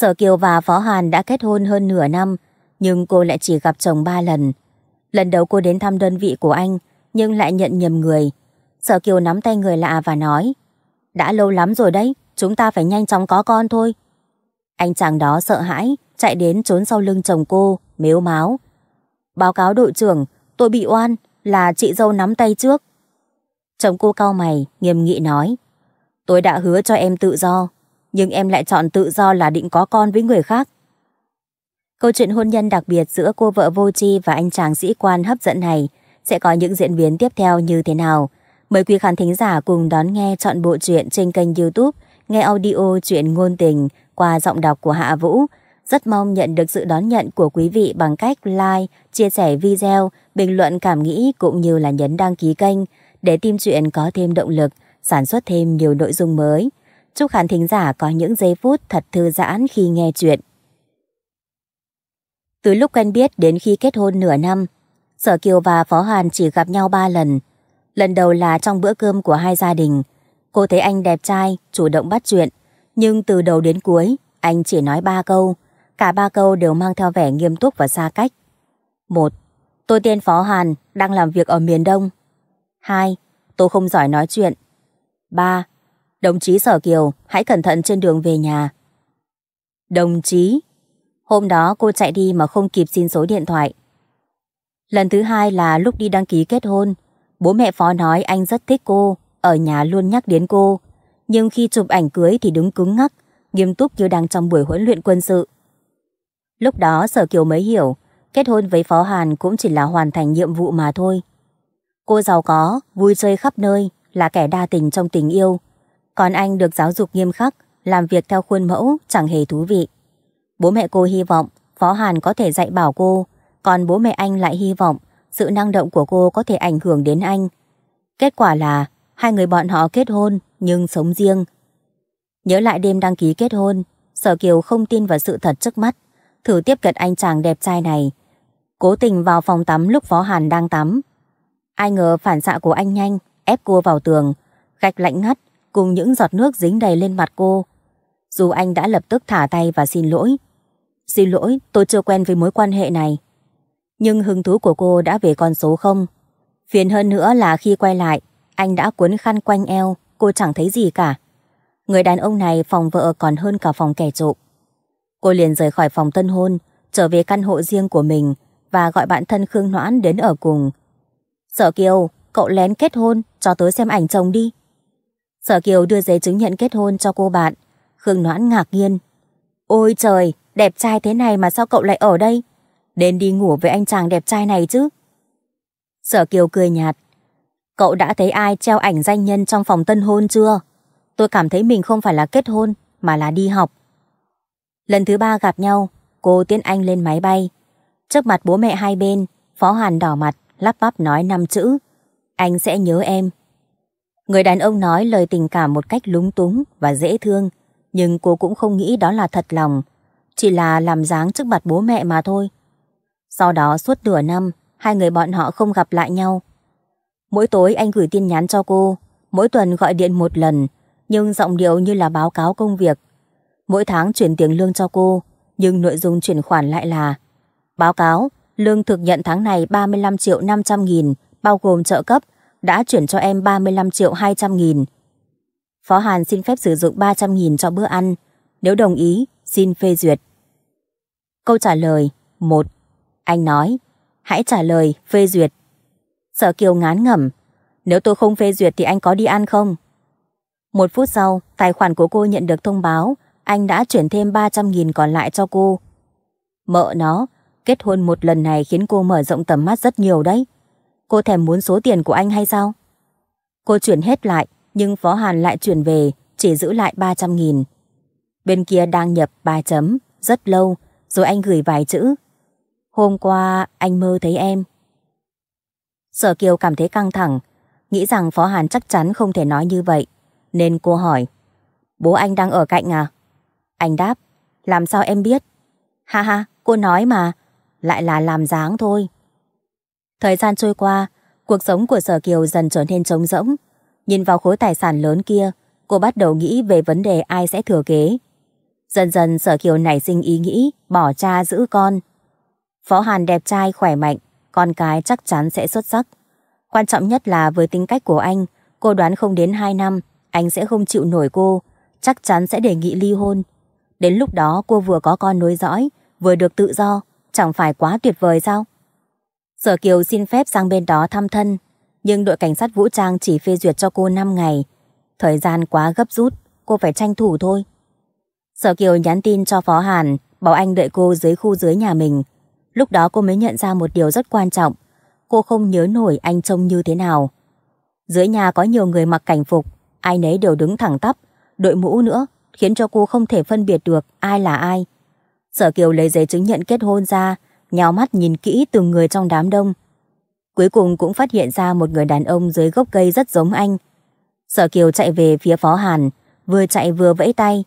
Sở Kiều và Phó Hàn đã kết hôn hơn nửa năm, nhưng cô lại chỉ gặp chồng ba lần. Lần đầu cô đến thăm đơn vị của anh, nhưng lại nhận nhầm người. Sở Kiều nắm tay người lạ và nói, đã lâu lắm rồi đấy, chúng ta phải nhanh chóng có con thôi. Anh chàng đó sợ hãi, chạy đến trốn sau lưng chồng cô, mếu máo. Báo cáo đội trưởng, tôi bị oan, là chị dâu nắm tay trước. Chồng cô cau mày, nghiêm nghị nói. Tôi đã hứa cho em tự do, nhưng em lại chọn tự do là định có con với người khác. Câu chuyện hôn nhân đặc biệt giữa cô vợ vô tri và anh chàng sĩ quan hấp dẫn này sẽ có những diễn biến tiếp theo như thế nào? Mời quý khán thính giả cùng đón nghe chọn bộ truyện trên kênh youtube Nghe Audio Chuyện Ngôn Tình qua giọng đọc của Hạ Vũ. Rất mong nhận được sự đón nhận của quý vị bằng cách like, chia sẻ video, bình luận cảm nghĩ cũng như là nhấn đăng ký kênh để team chuyện có thêm động lực, sản xuất thêm nhiều nội dung mới chúc khán thính giả có những giây phút thật thư giãn khi nghe chuyện. Từ lúc quen biết đến khi kết hôn nửa năm, Sở Kiều và Phó Hàn chỉ gặp nhau ba lần. Lần đầu là trong bữa cơm của hai gia đình. Cô thấy anh đẹp trai, chủ động bắt chuyện. Nhưng từ đầu đến cuối, anh chỉ nói ba câu. Cả ba câu đều mang theo vẻ nghiêm túc và xa cách. Một, Tôi tên Phó Hàn, đang làm việc ở miền Đông. Hai, Tôi không giỏi nói chuyện. Ba, Đồng chí Sở Kiều, hãy cẩn thận trên đường về nhà. Đồng chí. Hôm đó cô chạy đi mà không kịp xin số điện thoại. Lần thứ hai là lúc đi đăng ký kết hôn. Bố mẹ Phó nói anh rất thích cô, ở nhà luôn nhắc đến cô. Nhưng khi chụp ảnh cưới thì đứng cứng ngắc, nghiêm túc như đang trong buổi huấn luyện quân sự. Lúc đó Sở Kiều mới hiểu, kết hôn với Phó Hàn cũng chỉ là hoàn thành nhiệm vụ mà thôi. Cô giàu có, vui chơi khắp nơi, là kẻ đa tình trong tình yêu, còn anh được giáo dục nghiêm khắc, làm việc theo khuôn mẫu chẳng hề thú vị. Bố mẹ cô hy vọng Phó Hàn có thể dạy bảo cô, còn bố mẹ anh lại hy vọng sự năng động của cô có thể ảnh hưởng đến anh. Kết quả là hai người bọn họ kết hôn nhưng sống riêng. Nhớ lại đêm đăng ký kết hôn, Sở Kiều không tin vào sự thật trước mắt, thử tiếp cận anh chàng đẹp trai này. Cố tình vào phòng tắm lúc Phó Hàn đang tắm. Ai ngờ phản xạ của anh nhanh, ép cô vào tường, gạch lạnh ngắt cùng những giọt nước dính đầy lên mặt cô. Dù anh đã lập tức thả tay và xin lỗi. Xin lỗi, tôi chưa quen với mối quan hệ này. Nhưng hứng thú của cô đã về con số không. Phiền hơn nữa là khi quay lại, anh đã cuốn khăn quanh eo, cô chẳng thấy gì cả. Người đàn ông này phòng vợ còn hơn cả phòng kẻ trộm. Cô liền rời khỏi phòng tân hôn, trở về căn hộ riêng của mình và gọi bạn thân Khương Noãn đến ở cùng. Sở Kiều, cậu lén kết hôn, cho tớ xem ảnh chồng đi. Sở Kiều đưa giấy chứng nhận kết hôn cho cô bạn. Khương Noãn ngạc nhiên. Ôi trời, đẹp trai thế này mà sao cậu lại ở đây? Đến đi ngủ với anh chàng đẹp trai này chứ. Sở Kiều cười nhạt. Cậu đã thấy ai treo ảnh danh nhân trong phòng tân hôn chưa? Tôi cảm thấy mình không phải là kết hôn, mà là đi học. Lần thứ ba gặp nhau, cô tiến anh lên máy bay. Trước mặt bố mẹ hai bên, Phó Hàn đỏ mặt, lắp bắp nói năm chữ. Anh sẽ nhớ em. Người đàn ông nói lời tình cảm một cách lúng túng và dễ thương, nhưng cô cũng không nghĩ đó là thật lòng, chỉ là làm dáng trước mặt bố mẹ mà thôi. Sau đó suốt nửa năm, hai người bọn họ không gặp lại nhau. Mỗi tối anh gửi tin nhắn cho cô, mỗi tuần gọi điện một lần, nhưng giọng điệu như là báo cáo công việc. Mỗi tháng chuyển tiền lương cho cô, nhưng nội dung chuyển khoản lại là Báo cáo, lương thực nhận tháng này 35 triệu 500 nghìn, bao gồm trợ cấp, đã chuyển cho em 35 triệu 200 nghìn. Phó Hàn xin phép sử dụng 300 nghìn cho bữa ăn. Nếu đồng ý, xin phê duyệt. Câu trả lời 1. Anh nói, hãy trả lời phê duyệt. Sở Kiều ngán ngẩm, nếu tôi không phê duyệt thì anh có đi ăn không? Một phút sau, tài khoản của cô nhận được thông báo, anh đã chuyển thêm 300 nghìn còn lại cho cô. Mợ nó, kết hôn một lần này khiến cô mở rộng tầm mắt rất nhiều đấy. Cô thèm muốn số tiền của anh hay sao? Cô chuyển hết lại, nhưng Phó Hàn lại chuyển về, chỉ giữ lại 300 nghìn. Bên kia đang nhập 3 chấm, rất lâu, rồi anh gửi vài chữ. Hôm qua anh mơ thấy em. Sở Kiều cảm thấy căng thẳng, nghĩ rằng Phó Hàn chắc chắn không thể nói như vậy. Nên cô hỏi, bố anh đang ở cạnh à? Anh đáp, làm sao em biết? Ha ha, cô nói mà, lại là làm dáng thôi. Thời gian trôi qua, cuộc sống của Sở Kiều dần trở nên trống rỗng. Nhìn vào khối tài sản lớn kia, cô bắt đầu nghĩ về vấn đề ai sẽ thừa kế. Dần dần Sở Kiều nảy sinh ý nghĩ bỏ cha giữ con. Phó Hàn đẹp trai khỏe mạnh, con cái chắc chắn sẽ xuất sắc. Quan trọng nhất là với tính cách của anh, cô đoán không đến 2 năm, anh sẽ không chịu nổi cô, chắc chắn sẽ đề nghị ly hôn. Đến lúc đó cô vừa có con nối dõi, vừa được tự do, chẳng phải quá tuyệt vời sao? Sở Kiều xin phép sang bên đó thăm thân, nhưng đội cảnh sát vũ trang chỉ phê duyệt cho cô 5 ngày. Thời gian quá gấp rút, cô phải tranh thủ thôi. Sở Kiều nhắn tin cho Phó Hàn, bảo anh đợi cô dưới khu dưới nhà mình. Lúc đó cô mới nhận ra một điều rất quan trọng. Cô không nhớ nổi anh trông như thế nào. Dưới nhà có nhiều người mặc cảnh phục, ai nấy đều đứng thẳng tắp, đội mũ nữa, khiến cho cô không thể phân biệt được ai là ai. Sở Kiều lấy giấy chứng nhận kết hôn ra, nhào mắt nhìn kỹ từng người trong đám đông. Cuối cùng cũng phát hiện ra một người đàn ông dưới gốc cây rất giống anh. Sở Kiều chạy về phía Phó Hàn, vừa chạy vừa vẫy tay.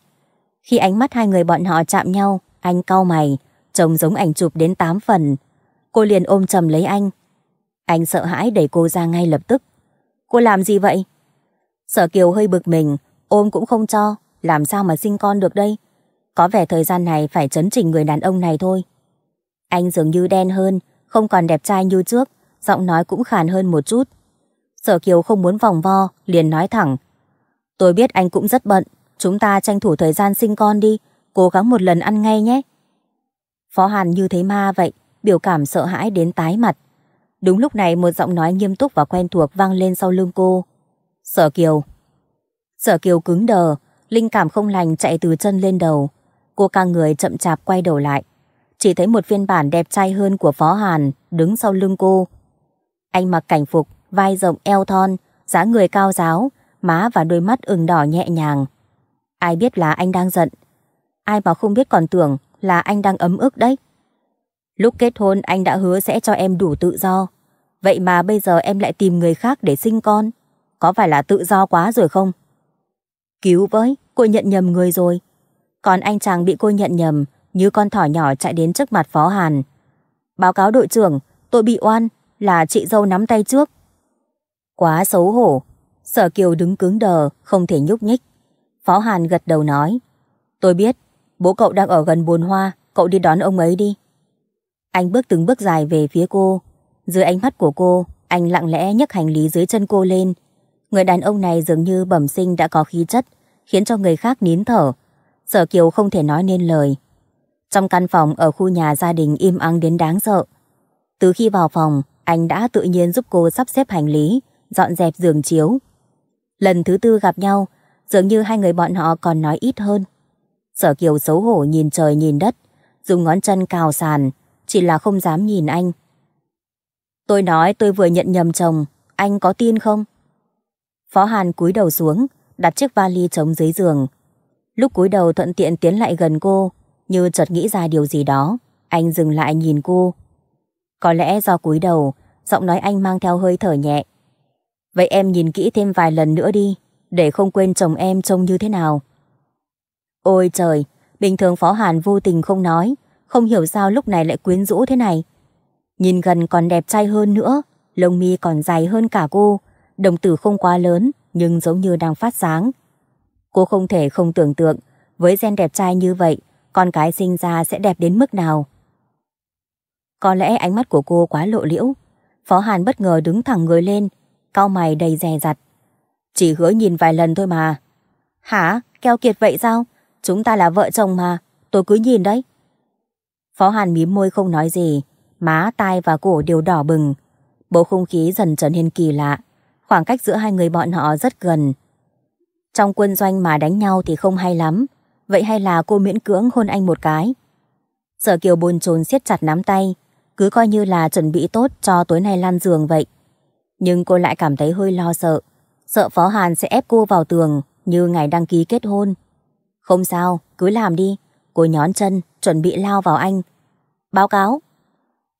Khi ánh mắt hai người bọn họ chạm nhau, anh cau mày, trông giống ảnh chụp đến tám phần. Cô liền ôm chầm lấy anh. Anh sợ hãi đẩy cô ra ngay lập tức. Cô làm gì vậy? Sở Kiều hơi bực mình, ôm cũng không cho, làm sao mà sinh con được đây? Có vẻ thời gian này phải chấn chỉnh người đàn ông này thôi. Anh dường như đen hơn, không còn đẹp trai như trước, giọng nói cũng khàn hơn một chút. Sở Kiều không muốn vòng vo, liền nói thẳng. Tôi biết anh cũng rất bận, chúng ta tranh thủ thời gian sinh con đi, cố gắng một lần ăn ngay nhé. Phó Hàn như thấy ma vậy, biểu cảm sợ hãi đến tái mặt. Đúng lúc này một giọng nói nghiêm túc và quen thuộc vang lên sau lưng cô. Sở Kiều. Sở Kiều cứng đờ, linh cảm không lành chạy từ chân lên đầu. Cô ca người chậm chạp quay đầu lại chỉ thấy một phiên bản đẹp trai hơn của Phó Hàn đứng sau lưng cô. Anh mặc cảnh phục, vai rộng eo thon, dáng người cao giáo, má và đôi mắt ửng đỏ nhẹ nhàng. Ai biết là anh đang giận. Ai mà không biết còn tưởng là anh đang ấm ức đấy. Lúc kết hôn anh đã hứa sẽ cho em đủ tự do. Vậy mà bây giờ em lại tìm người khác để sinh con. Có phải là tự do quá rồi không? Cứu với, cô nhận nhầm người rồi. Còn anh chàng bị cô nhận nhầm như con thỏ nhỏ chạy đến trước mặt Phó Hàn. Báo cáo đội trưởng, tôi bị oan, là chị dâu nắm tay trước. Quá xấu hổ, sở kiều đứng cứng đờ, không thể nhúc nhích. Phó Hàn gật đầu nói, tôi biết, bố cậu đang ở gần buồn hoa, cậu đi đón ông ấy đi. Anh bước từng bước dài về phía cô. Dưới ánh mắt của cô, anh lặng lẽ nhấc hành lý dưới chân cô lên. Người đàn ông này dường như bẩm sinh đã có khí chất, khiến cho người khác nín thở. Sở Kiều không thể nói nên lời. Trong căn phòng ở khu nhà gia đình im ắng đến đáng sợ. Từ khi vào phòng, anh đã tự nhiên giúp cô sắp xếp hành lý, dọn dẹp giường chiếu. Lần thứ tư gặp nhau, dường như hai người bọn họ còn nói ít hơn. Sở Kiều xấu hổ nhìn trời nhìn đất, dùng ngón chân cào sàn, chỉ là không dám nhìn anh. Tôi nói tôi vừa nhận nhầm chồng, anh có tin không? Phó Hàn cúi đầu xuống, đặt chiếc vali trống dưới giường. Lúc cúi đầu thuận tiện tiến lại gần cô, như chợt nghĩ ra điều gì đó, anh dừng lại nhìn cô. Có lẽ do cúi đầu, giọng nói anh mang theo hơi thở nhẹ. Vậy em nhìn kỹ thêm vài lần nữa đi, để không quên chồng em trông như thế nào. Ôi trời, bình thường Phó Hàn vô tình không nói, không hiểu sao lúc này lại quyến rũ thế này. Nhìn gần còn đẹp trai hơn nữa, lông mi còn dài hơn cả cô, đồng tử không quá lớn nhưng giống như đang phát sáng. Cô không thể không tưởng tượng, với gen đẹp trai như vậy, con cái sinh ra sẽ đẹp đến mức nào. Có lẽ ánh mắt của cô quá lộ liễu. Phó Hàn bất ngờ đứng thẳng người lên, cau mày đầy dè dặt. Chỉ hứa nhìn vài lần thôi mà. Hả? Keo kiệt vậy sao? Chúng ta là vợ chồng mà, tôi cứ nhìn đấy. Phó Hàn mím môi không nói gì, má, tai và cổ đều đỏ bừng. Bầu không khí dần trở nên kỳ lạ, khoảng cách giữa hai người bọn họ rất gần. Trong quân doanh mà đánh nhau thì không hay lắm, Vậy hay là cô miễn cưỡng hôn anh một cái Sở kiều bồn chồn siết chặt nắm tay Cứ coi như là chuẩn bị tốt cho tối nay lan giường vậy Nhưng cô lại cảm thấy hơi lo sợ Sợ Phó Hàn sẽ ép cô vào tường Như ngày đăng ký kết hôn Không sao, cứ làm đi Cô nhón chân, chuẩn bị lao vào anh Báo cáo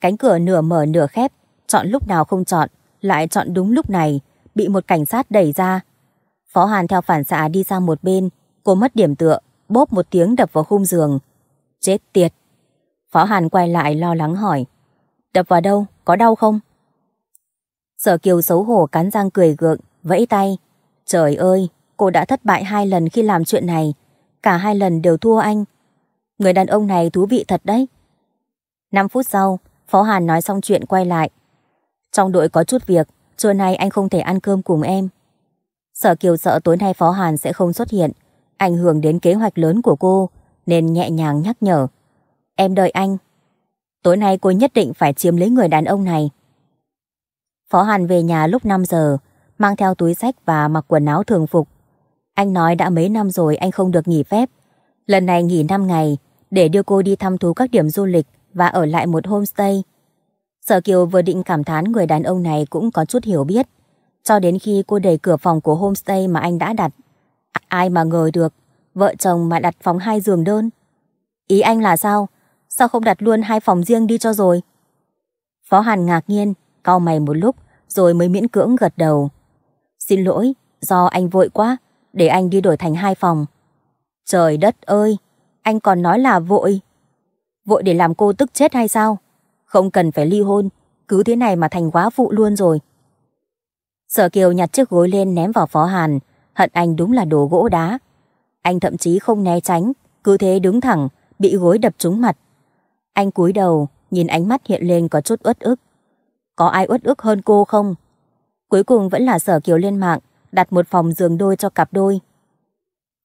Cánh cửa nửa mở nửa khép Chọn lúc nào không chọn Lại chọn đúng lúc này Bị một cảnh sát đẩy ra Phó Hàn theo phản xạ đi sang một bên Cô mất điểm tựa bóp một tiếng đập vào khung giường. Chết tiệt! Phó Hàn quay lại lo lắng hỏi. Đập vào đâu? Có đau không? Sở Kiều xấu hổ cắn răng cười gượng, vẫy tay. Trời ơi, cô đã thất bại hai lần khi làm chuyện này. Cả hai lần đều thua anh. Người đàn ông này thú vị thật đấy. năm phút sau, Phó Hàn nói xong chuyện quay lại. Trong đội có chút việc, trưa nay anh không thể ăn cơm cùng em. Sở Kiều sợ tối nay Phó Hàn sẽ không xuất hiện, ảnh hưởng đến kế hoạch lớn của cô, nên nhẹ nhàng nhắc nhở. Em đợi anh. Tối nay cô nhất định phải chiếm lấy người đàn ông này. Phó Hàn về nhà lúc 5 giờ, mang theo túi sách và mặc quần áo thường phục. Anh nói đã mấy năm rồi anh không được nghỉ phép. Lần này nghỉ 5 ngày để đưa cô đi thăm thú các điểm du lịch và ở lại một homestay. Sở Kiều vừa định cảm thán người đàn ông này cũng có chút hiểu biết, cho đến khi cô đẩy cửa phòng của homestay mà anh đã đặt Ai mà ngờ được, vợ chồng mà đặt phòng hai giường đơn. Ý anh là sao? Sao không đặt luôn hai phòng riêng đi cho rồi? Phó Hàn ngạc nhiên, cau mày một lúc, rồi mới miễn cưỡng gật đầu. Xin lỗi, do anh vội quá, để anh đi đổi thành hai phòng. Trời đất ơi, anh còn nói là vội. Vội để làm cô tức chết hay sao? Không cần phải ly hôn, cứ thế này mà thành quá phụ luôn rồi. Sở Kiều nhặt chiếc gối lên ném vào Phó Hàn, hận anh đúng là đồ gỗ đá. Anh thậm chí không né tránh, cứ thế đứng thẳng, bị gối đập trúng mặt. Anh cúi đầu, nhìn ánh mắt hiện lên có chút uất ức. Có ai uất ức hơn cô không? Cuối cùng vẫn là sở kiều lên mạng, đặt một phòng giường đôi cho cặp đôi.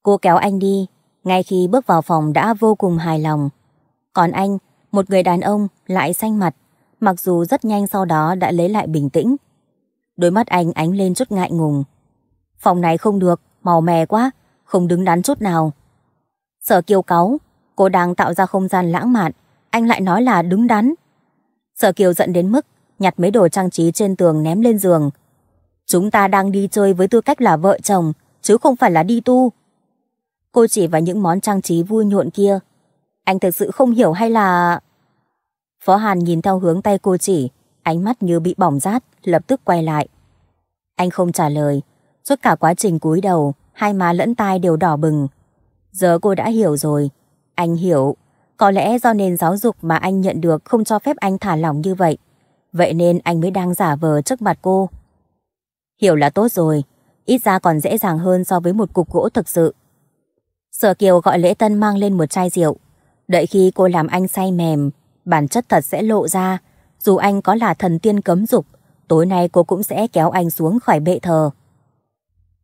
Cô kéo anh đi, ngay khi bước vào phòng đã vô cùng hài lòng. Còn anh, một người đàn ông lại xanh mặt, mặc dù rất nhanh sau đó đã lấy lại bình tĩnh. Đôi mắt anh ánh lên chút ngại ngùng, Phòng này không được, màu mè quá, không đứng đắn chút nào. Sở kiều cáu, cô đang tạo ra không gian lãng mạn, anh lại nói là đứng đắn. Sở kiều giận đến mức nhặt mấy đồ trang trí trên tường ném lên giường. Chúng ta đang đi chơi với tư cách là vợ chồng, chứ không phải là đi tu. Cô chỉ vào những món trang trí vui nhộn kia. Anh thực sự không hiểu hay là... Phó Hàn nhìn theo hướng tay cô chỉ, ánh mắt như bị bỏng rát, lập tức quay lại. Anh không trả lời, Suốt cả quá trình cúi đầu, hai má lẫn tai đều đỏ bừng. Giờ cô đã hiểu rồi. Anh hiểu. Có lẽ do nền giáo dục mà anh nhận được không cho phép anh thả lỏng như vậy. Vậy nên anh mới đang giả vờ trước mặt cô. Hiểu là tốt rồi. Ít ra còn dễ dàng hơn so với một cục gỗ thực sự. Sở Kiều gọi lễ tân mang lên một chai rượu. Đợi khi cô làm anh say mềm, bản chất thật sẽ lộ ra. Dù anh có là thần tiên cấm dục, tối nay cô cũng sẽ kéo anh xuống khỏi bệ thờ.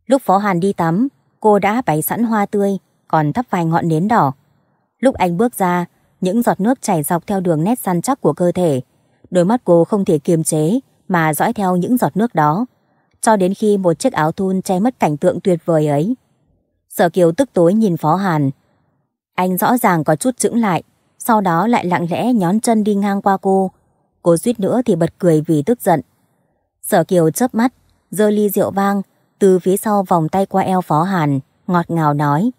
Lúc Phó Hàn đi tắm, cô đã bày sẵn hoa tươi, còn thắp vài ngọn nến đỏ. Lúc anh bước ra, những giọt nước chảy dọc theo đường nét săn chắc của cơ thể. Đôi mắt cô không thể kiềm chế mà dõi theo những giọt nước đó. Cho đến khi một chiếc áo thun che mất cảnh tượng tuyệt vời ấy. Sở Kiều tức tối nhìn Phó Hàn. Anh rõ ràng có chút chững lại, sau đó lại lặng lẽ nhón chân đi ngang qua cô. Cô suýt nữa thì bật cười vì tức giận. Sở Kiều chớp mắt, giơ ly rượu vang, từ phía sau vòng tay qua eo Phó Hàn, ngọt ngào nói.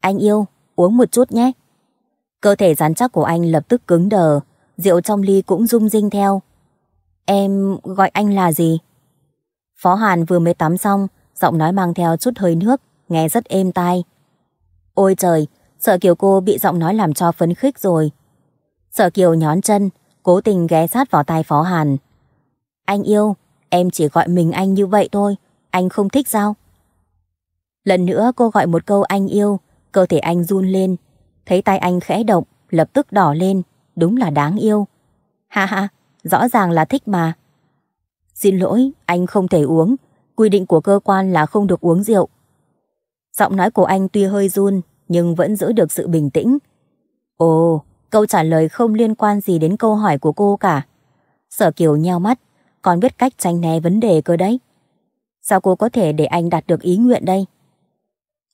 Anh yêu, uống một chút nhé. Cơ thể rắn chắc của anh lập tức cứng đờ, rượu trong ly cũng rung rinh theo. Em gọi anh là gì? Phó Hàn vừa mới tắm xong, giọng nói mang theo chút hơi nước, nghe rất êm tai. Ôi trời, sợ kiều cô bị giọng nói làm cho phấn khích rồi. sợ kiều nhón chân, cố tình ghé sát vào tai Phó Hàn. Anh yêu, em chỉ gọi mình anh như vậy thôi anh không thích sao? Lần nữa cô gọi một câu anh yêu, cơ thể anh run lên, thấy tay anh khẽ động, lập tức đỏ lên, đúng là đáng yêu. Ha ha, rõ ràng là thích mà. Xin lỗi, anh không thể uống, quy định của cơ quan là không được uống rượu. Giọng nói của anh tuy hơi run, nhưng vẫn giữ được sự bình tĩnh. Ồ, câu trả lời không liên quan gì đến câu hỏi của cô cả. Sở Kiều nheo mắt, còn biết cách tránh né vấn đề cơ đấy. Sao cô có thể để anh đạt được ý nguyện đây?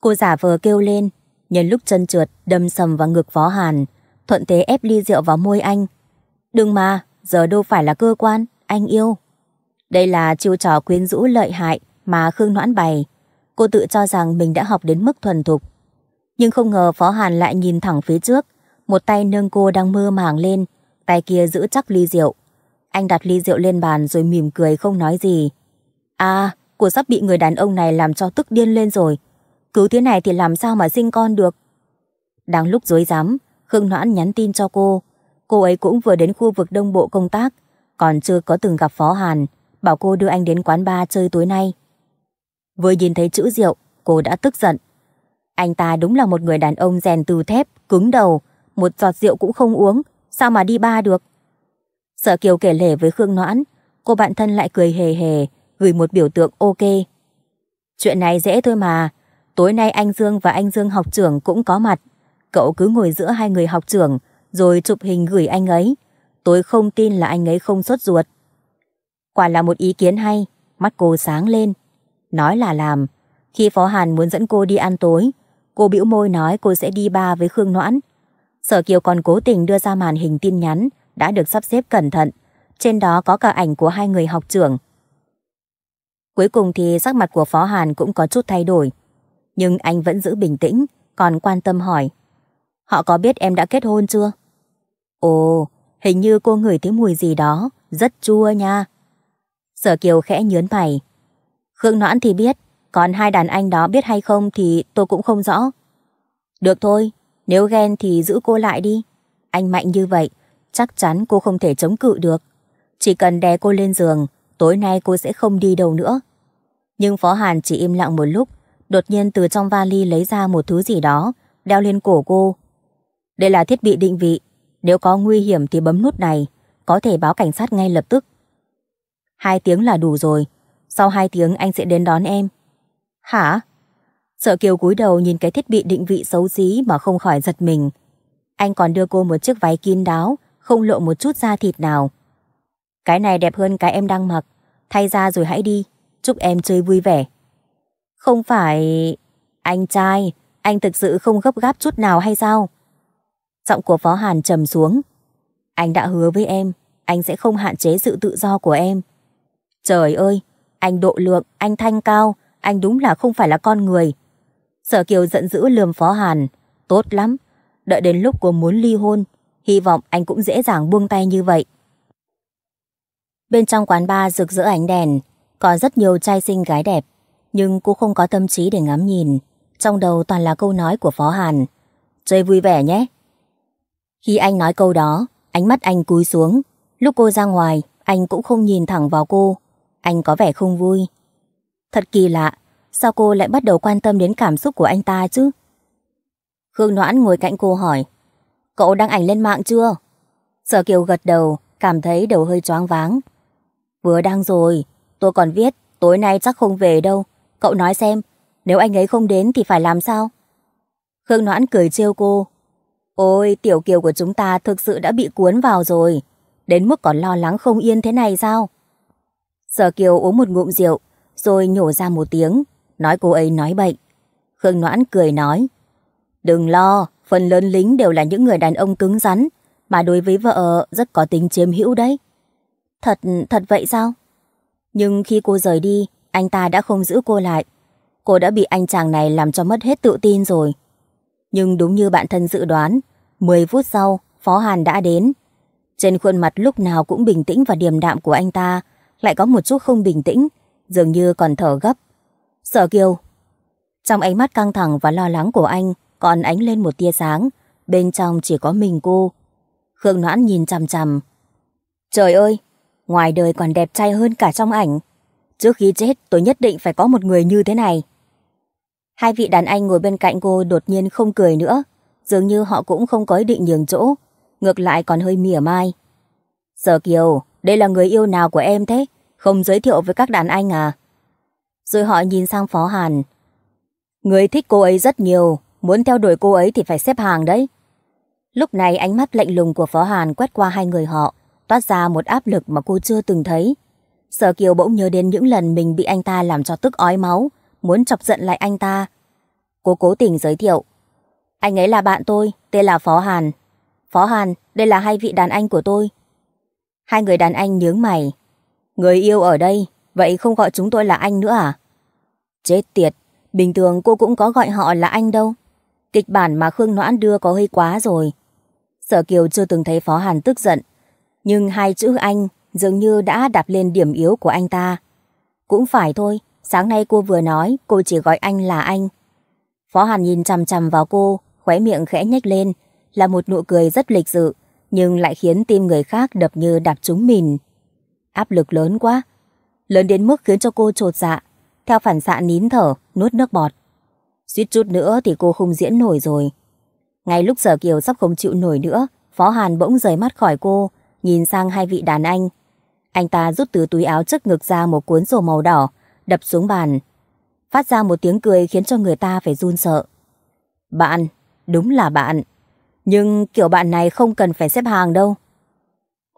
Cô giả vờ kêu lên, nhân lúc chân trượt đâm sầm vào ngực Phó Hàn, thuận thế ép ly rượu vào môi anh. Đừng mà, giờ đâu phải là cơ quan, anh yêu. Đây là chiêu trò quyến rũ lợi hại mà Khương Noãn bày. Cô tự cho rằng mình đã học đến mức thuần thục. Nhưng không ngờ Phó Hàn lại nhìn thẳng phía trước, một tay nâng cô đang mơ màng lên, tay kia giữ chắc ly rượu. Anh đặt ly rượu lên bàn rồi mỉm cười không nói gì. À, Cô sắp bị người đàn ông này làm cho tức điên lên rồi. Cứ thế này thì làm sao mà sinh con được? Đang lúc dối dám, Khương Noãn nhắn tin cho cô. Cô ấy cũng vừa đến khu vực đông bộ công tác, còn chưa có từng gặp Phó Hàn, bảo cô đưa anh đến quán bar chơi tối nay. Vừa nhìn thấy chữ rượu, cô đã tức giận. Anh ta đúng là một người đàn ông rèn từ thép, cứng đầu, một giọt rượu cũng không uống, sao mà đi ba được? Sợ Kiều kể lể với Khương Noãn, cô bạn thân lại cười hề hề, gửi một biểu tượng ok. Chuyện này dễ thôi mà, tối nay anh Dương và anh Dương học trưởng cũng có mặt. Cậu cứ ngồi giữa hai người học trưởng, rồi chụp hình gửi anh ấy. Tôi không tin là anh ấy không sốt ruột. Quả là một ý kiến hay, mắt cô sáng lên. Nói là làm, khi Phó Hàn muốn dẫn cô đi ăn tối, cô bĩu môi nói cô sẽ đi ba với Khương Noãn. Sở Kiều còn cố tình đưa ra màn hình tin nhắn đã được sắp xếp cẩn thận. Trên đó có cả ảnh của hai người học trưởng Cuối cùng thì sắc mặt của Phó Hàn cũng có chút thay đổi. Nhưng anh vẫn giữ bình tĩnh, còn quan tâm hỏi. Họ có biết em đã kết hôn chưa? Ồ, hình như cô ngửi thấy mùi gì đó, rất chua nha. Sở Kiều khẽ nhớn mày. Khương Noãn thì biết, còn hai đàn anh đó biết hay không thì tôi cũng không rõ. Được thôi, nếu ghen thì giữ cô lại đi. Anh mạnh như vậy, chắc chắn cô không thể chống cự được. Chỉ cần đè cô lên giường, tối nay cô sẽ không đi đâu nữa. Nhưng Phó Hàn chỉ im lặng một lúc, đột nhiên từ trong vali lấy ra một thứ gì đó, đeo lên cổ cô. Đây là thiết bị định vị, nếu có nguy hiểm thì bấm nút này, có thể báo cảnh sát ngay lập tức. Hai tiếng là đủ rồi, sau hai tiếng anh sẽ đến đón em. Hả? Sợ Kiều cúi đầu nhìn cái thiết bị định vị xấu xí mà không khỏi giật mình. Anh còn đưa cô một chiếc váy kín đáo, không lộ một chút da thịt nào. Cái này đẹp hơn cái em đang mặc thay ra rồi hãy đi, chúc em chơi vui vẻ. Không phải... Anh trai, anh thực sự không gấp gáp chút nào hay sao? Giọng của Phó Hàn trầm xuống. Anh đã hứa với em, anh sẽ không hạn chế sự tự do của em. Trời ơi, anh độ lượng, anh thanh cao, anh đúng là không phải là con người. Sở Kiều giận dữ lườm Phó Hàn. Tốt lắm, đợi đến lúc cô muốn ly hôn, hy vọng anh cũng dễ dàng buông tay như vậy. Bên trong quán bar rực rỡ ánh đèn, có rất nhiều trai xinh gái đẹp, nhưng cô không có tâm trí để ngắm nhìn. Trong đầu toàn là câu nói của Phó Hàn. Chơi vui vẻ nhé. Khi anh nói câu đó, ánh mắt anh cúi xuống. Lúc cô ra ngoài, anh cũng không nhìn thẳng vào cô. Anh có vẻ không vui. Thật kỳ lạ, sao cô lại bắt đầu quan tâm đến cảm xúc của anh ta chứ? Khương Noãn ngồi cạnh cô hỏi. Cậu đăng ảnh lên mạng chưa? Sở Kiều gật đầu, cảm thấy đầu hơi choáng váng. Vừa đăng rồi, tôi còn viết tối nay chắc không về đâu. Cậu nói xem, nếu anh ấy không đến thì phải làm sao? Khương Noãn cười trêu cô. Ôi, tiểu kiều của chúng ta thực sự đã bị cuốn vào rồi. Đến mức còn lo lắng không yên thế này sao? Sở kiều uống một ngụm rượu, rồi nhổ ra một tiếng, nói cô ấy nói bệnh. Khương Noãn cười nói. Đừng lo, phần lớn lính đều là những người đàn ông cứng rắn, mà đối với vợ rất có tính chiếm hữu đấy. Thật, thật vậy sao? Nhưng khi cô rời đi, anh ta đã không giữ cô lại. Cô đã bị anh chàng này làm cho mất hết tự tin rồi. Nhưng đúng như bạn thân dự đoán, 10 phút sau, Phó Hàn đã đến. Trên khuôn mặt lúc nào cũng bình tĩnh và điềm đạm của anh ta, lại có một chút không bình tĩnh, dường như còn thở gấp. Sở Kiều Trong ánh mắt căng thẳng và lo lắng của anh còn ánh lên một tia sáng, bên trong chỉ có mình cô. Khương Noãn nhìn chằm chằm. Trời ơi, Ngoài đời còn đẹp trai hơn cả trong ảnh. Trước khi chết tôi nhất định phải có một người như thế này. Hai vị đàn anh ngồi bên cạnh cô đột nhiên không cười nữa. Dường như họ cũng không có ý định nhường chỗ. Ngược lại còn hơi mỉa mai. Sở Kiều, đây là người yêu nào của em thế? Không giới thiệu với các đàn anh à? Rồi họ nhìn sang Phó Hàn. Người thích cô ấy rất nhiều. Muốn theo đuổi cô ấy thì phải xếp hàng đấy. Lúc này ánh mắt lạnh lùng của Phó Hàn quét qua hai người họ toát ra một áp lực mà cô chưa từng thấy. Sở Kiều bỗng nhớ đến những lần mình bị anh ta làm cho tức ói máu, muốn chọc giận lại anh ta. Cô cố tình giới thiệu. Anh ấy là bạn tôi, tên là Phó Hàn. Phó Hàn, đây là hai vị đàn anh của tôi. Hai người đàn anh nhướng mày. Người yêu ở đây, vậy không gọi chúng tôi là anh nữa à? Chết tiệt, bình thường cô cũng có gọi họ là anh đâu. Kịch bản mà Khương Noãn đưa có hơi quá rồi. Sở Kiều chưa từng thấy Phó Hàn tức giận, nhưng hai chữ anh dường như đã đạp lên điểm yếu của anh ta. Cũng phải thôi, sáng nay cô vừa nói cô chỉ gọi anh là anh. Phó Hàn nhìn chằm chằm vào cô, khóe miệng khẽ nhếch lên, là một nụ cười rất lịch sự, nhưng lại khiến tim người khác đập như đạp trúng mìn Áp lực lớn quá, lớn đến mức khiến cho cô trột dạ, theo phản xạ nín thở, nuốt nước bọt. Suýt chút nữa thì cô không diễn nổi rồi. Ngay lúc giờ Kiều sắp không chịu nổi nữa, Phó Hàn bỗng rời mắt khỏi cô, nhìn sang hai vị đàn anh. Anh ta rút từ túi áo trước ngực ra một cuốn sổ màu đỏ, đập xuống bàn. Phát ra một tiếng cười khiến cho người ta phải run sợ. Bạn, đúng là bạn. Nhưng kiểu bạn này không cần phải xếp hàng đâu.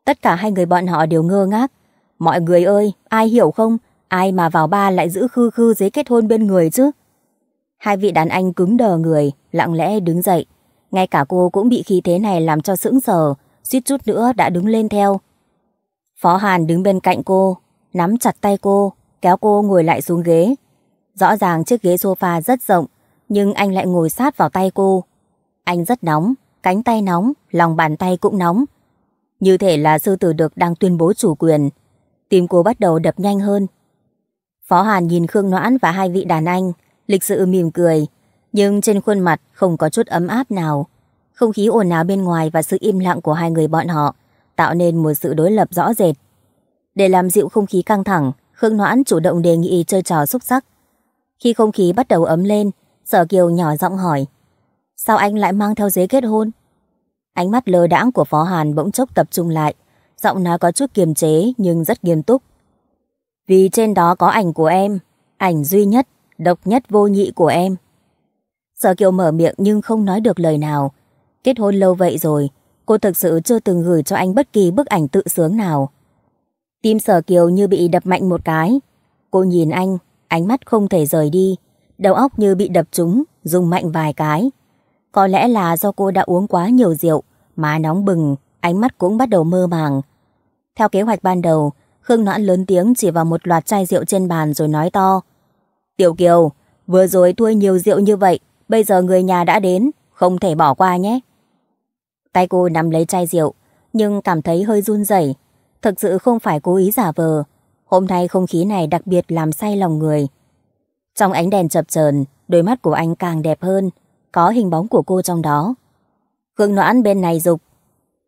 Tất cả hai người bọn họ đều ngơ ngác. Mọi người ơi, ai hiểu không? Ai mà vào ba lại giữ khư khư giấy kết hôn bên người chứ? Hai vị đàn anh cứng đờ người, lặng lẽ đứng dậy. Ngay cả cô cũng bị khí thế này làm cho sững sờ, suýt chút nữa đã đứng lên theo. Phó Hàn đứng bên cạnh cô, nắm chặt tay cô, kéo cô ngồi lại xuống ghế. Rõ ràng chiếc ghế sofa rất rộng, nhưng anh lại ngồi sát vào tay cô. Anh rất nóng, cánh tay nóng, lòng bàn tay cũng nóng. Như thể là sư tử được đang tuyên bố chủ quyền. Tim cô bắt đầu đập nhanh hơn. Phó Hàn nhìn Khương Noãn và hai vị đàn anh, lịch sự mỉm cười, nhưng trên khuôn mặt không có chút ấm áp nào, không khí ồn ào bên ngoài và sự im lặng của hai người bọn họ tạo nên một sự đối lập rõ rệt. Để làm dịu không khí căng thẳng, Khương Noãn chủ động đề nghị chơi trò xúc sắc. Khi không khí bắt đầu ấm lên, Sở Kiều nhỏ giọng hỏi Sao anh lại mang theo giấy kết hôn? Ánh mắt lơ đãng của Phó Hàn bỗng chốc tập trung lại Giọng nói có chút kiềm chế nhưng rất nghiêm túc Vì trên đó có ảnh của em Ảnh duy nhất, độc nhất vô nhị của em Sở Kiều mở miệng nhưng không nói được lời nào Kết hôn lâu vậy rồi, cô thực sự chưa từng gửi cho anh bất kỳ bức ảnh tự sướng nào. Tim sở kiều như bị đập mạnh một cái. Cô nhìn anh, ánh mắt không thể rời đi, đầu óc như bị đập trúng, dùng mạnh vài cái. Có lẽ là do cô đã uống quá nhiều rượu, má nóng bừng, ánh mắt cũng bắt đầu mơ màng. Theo kế hoạch ban đầu, Khương Noãn lớn tiếng chỉ vào một loạt chai rượu trên bàn rồi nói to. Tiểu Kiều, vừa rồi thua nhiều rượu như vậy, bây giờ người nhà đã đến, không thể bỏ qua nhé. Tay cô nắm lấy chai rượu, nhưng cảm thấy hơi run rẩy. Thực sự không phải cố ý giả vờ. Hôm nay không khí này đặc biệt làm say lòng người. Trong ánh đèn chập chờn, đôi mắt của anh càng đẹp hơn, có hình bóng của cô trong đó. Khương Noãn bên này dục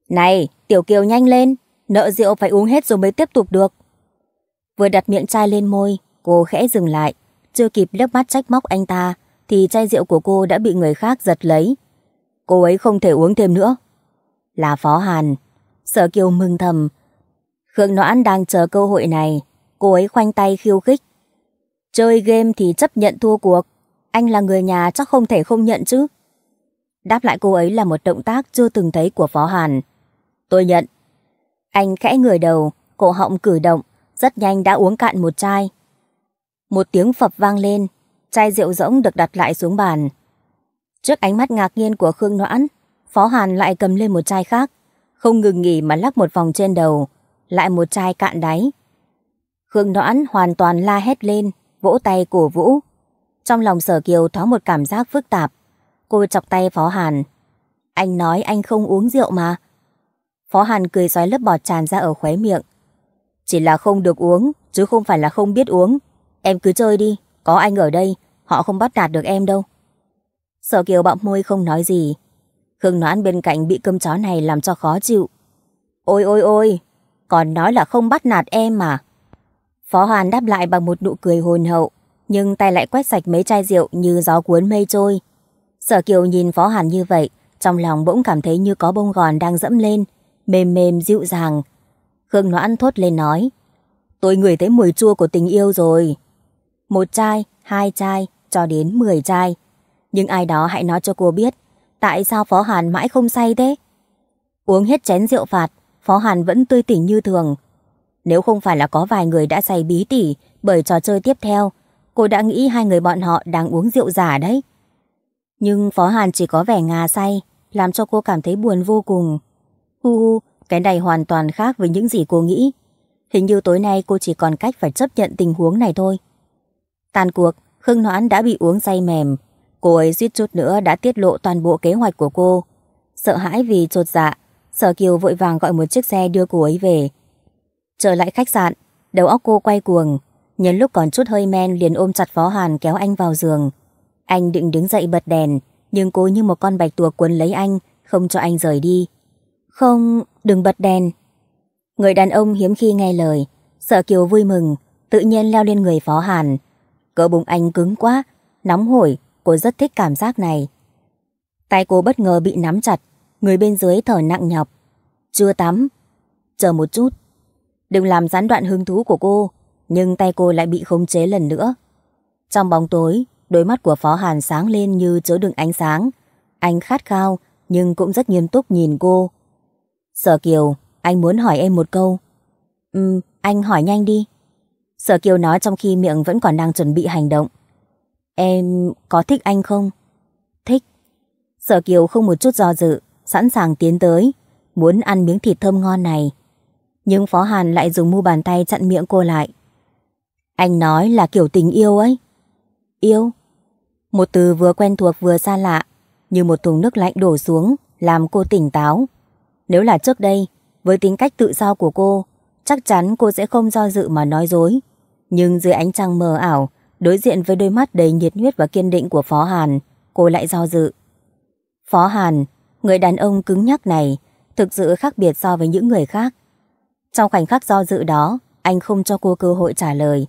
Này, Tiểu Kiều nhanh lên, nợ rượu phải uống hết rồi mới tiếp tục được. Vừa đặt miệng chai lên môi, cô khẽ dừng lại, chưa kịp lấp mắt trách móc anh ta, thì chai rượu của cô đã bị người khác giật lấy. Cô ấy không thể uống thêm nữa, là Phó Hàn. Sở Kiều mừng thầm. Khương Noãn đang chờ cơ hội này, cô ấy khoanh tay khiêu khích. Chơi game thì chấp nhận thua cuộc, anh là người nhà chắc không thể không nhận chứ. Đáp lại cô ấy là một động tác chưa từng thấy của Phó Hàn. Tôi nhận. Anh khẽ người đầu, cổ họng cử động, rất nhanh đã uống cạn một chai. Một tiếng phập vang lên, chai rượu rỗng được đặt lại xuống bàn. Trước ánh mắt ngạc nhiên của Khương Noãn, Phó Hàn lại cầm lên một chai khác, không ngừng nghỉ mà lắc một vòng trên đầu, lại một chai cạn đáy. Khương Đoãn hoàn toàn la hét lên, vỗ tay cổ vũ. Trong lòng sở kiều thoáng một cảm giác phức tạp. Cô chọc tay Phó Hàn. Anh nói anh không uống rượu mà. Phó Hàn cười xói lớp bọt tràn ra ở khóe miệng. Chỉ là không được uống, chứ không phải là không biết uống. Em cứ chơi đi, có anh ở đây, họ không bắt đạt được em đâu. Sở kiều bọng môi không nói gì, Khương Noãn bên cạnh bị cơm chó này làm cho khó chịu. Ôi ôi ôi, còn nói là không bắt nạt em mà. Phó Hoàn đáp lại bằng một nụ cười hồn hậu, nhưng tay lại quét sạch mấy chai rượu như gió cuốn mây trôi. Sở Kiều nhìn Phó Hàn như vậy, trong lòng bỗng cảm thấy như có bông gòn đang dẫm lên, mềm mềm dịu dàng. Khương Noãn thốt lên nói, tôi ngửi thấy mùi chua của tình yêu rồi. Một chai, hai chai, cho đến mười chai. Nhưng ai đó hãy nói cho cô biết Tại sao Phó Hàn mãi không say thế? Uống hết chén rượu phạt, Phó Hàn vẫn tươi tỉnh như thường. Nếu không phải là có vài người đã say bí tỉ bởi trò chơi tiếp theo, cô đã nghĩ hai người bọn họ đang uống rượu giả đấy. Nhưng Phó Hàn chỉ có vẻ ngà say, làm cho cô cảm thấy buồn vô cùng. Hu hu, cái này hoàn toàn khác với những gì cô nghĩ. Hình như tối nay cô chỉ còn cách phải chấp nhận tình huống này thôi. Tàn cuộc, Khương Noãn đã bị uống say mềm, Cô ấy suýt chút nữa đã tiết lộ toàn bộ kế hoạch của cô. Sợ hãi vì trột dạ, Sở Kiều vội vàng gọi một chiếc xe đưa cô ấy về. Trở lại khách sạn, đầu óc cô quay cuồng. Nhân lúc còn chút hơi men liền ôm chặt Phó Hàn kéo anh vào giường. Anh định đứng dậy bật đèn, nhưng cô như một con bạch tuộc quấn lấy anh, không cho anh rời đi. Không, đừng bật đèn. Người đàn ông hiếm khi nghe lời, Sở Kiều vui mừng, tự nhiên leo lên người Phó Hàn. Cỡ bụng anh cứng quá, nóng hổi, cô rất thích cảm giác này. Tay cô bất ngờ bị nắm chặt, người bên dưới thở nặng nhọc. Chưa tắm. Chờ một chút. Đừng làm gián đoạn hứng thú của cô, nhưng tay cô lại bị khống chế lần nữa. Trong bóng tối, đôi mắt của Phó Hàn sáng lên như chứa đựng ánh sáng. Anh khát khao, nhưng cũng rất nghiêm túc nhìn cô. Sở Kiều, anh muốn hỏi em một câu. Ừ, anh hỏi nhanh đi. Sở Kiều nói trong khi miệng vẫn còn đang chuẩn bị hành động. Em có thích anh không? Thích. Sở Kiều không một chút do dự, sẵn sàng tiến tới, muốn ăn miếng thịt thơm ngon này. Nhưng Phó Hàn lại dùng mu bàn tay chặn miệng cô lại. Anh nói là kiểu tình yêu ấy. Yêu? Một từ vừa quen thuộc vừa xa lạ, như một thùng nước lạnh đổ xuống, làm cô tỉnh táo. Nếu là trước đây, với tính cách tự do của cô, chắc chắn cô sẽ không do dự mà nói dối. Nhưng dưới ánh trăng mờ ảo, Đối diện với đôi mắt đầy nhiệt huyết và kiên định của Phó Hàn, cô lại do dự. Phó Hàn, người đàn ông cứng nhắc này, thực sự khác biệt so với những người khác. Trong khoảnh khắc do dự đó, anh không cho cô cơ hội trả lời.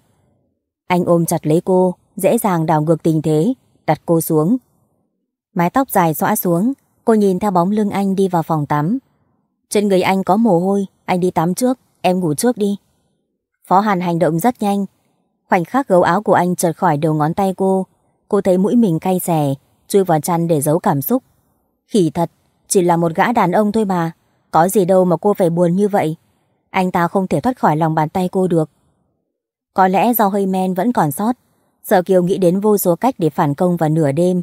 Anh ôm chặt lấy cô, dễ dàng đảo ngược tình thế, đặt cô xuống. Mái tóc dài xõa xuống, cô nhìn theo bóng lưng anh đi vào phòng tắm. Trên người anh có mồ hôi, anh đi tắm trước, em ngủ trước đi. Phó Hàn hành động rất nhanh, Khoảnh khắc gấu áo của anh trượt khỏi đầu ngón tay cô. Cô thấy mũi mình cay xè, chui vào chăn để giấu cảm xúc. Khỉ thật, chỉ là một gã đàn ông thôi mà. Có gì đâu mà cô phải buồn như vậy. Anh ta không thể thoát khỏi lòng bàn tay cô được. Có lẽ do hơi men vẫn còn sót. Sở Kiều nghĩ đến vô số cách để phản công vào nửa đêm.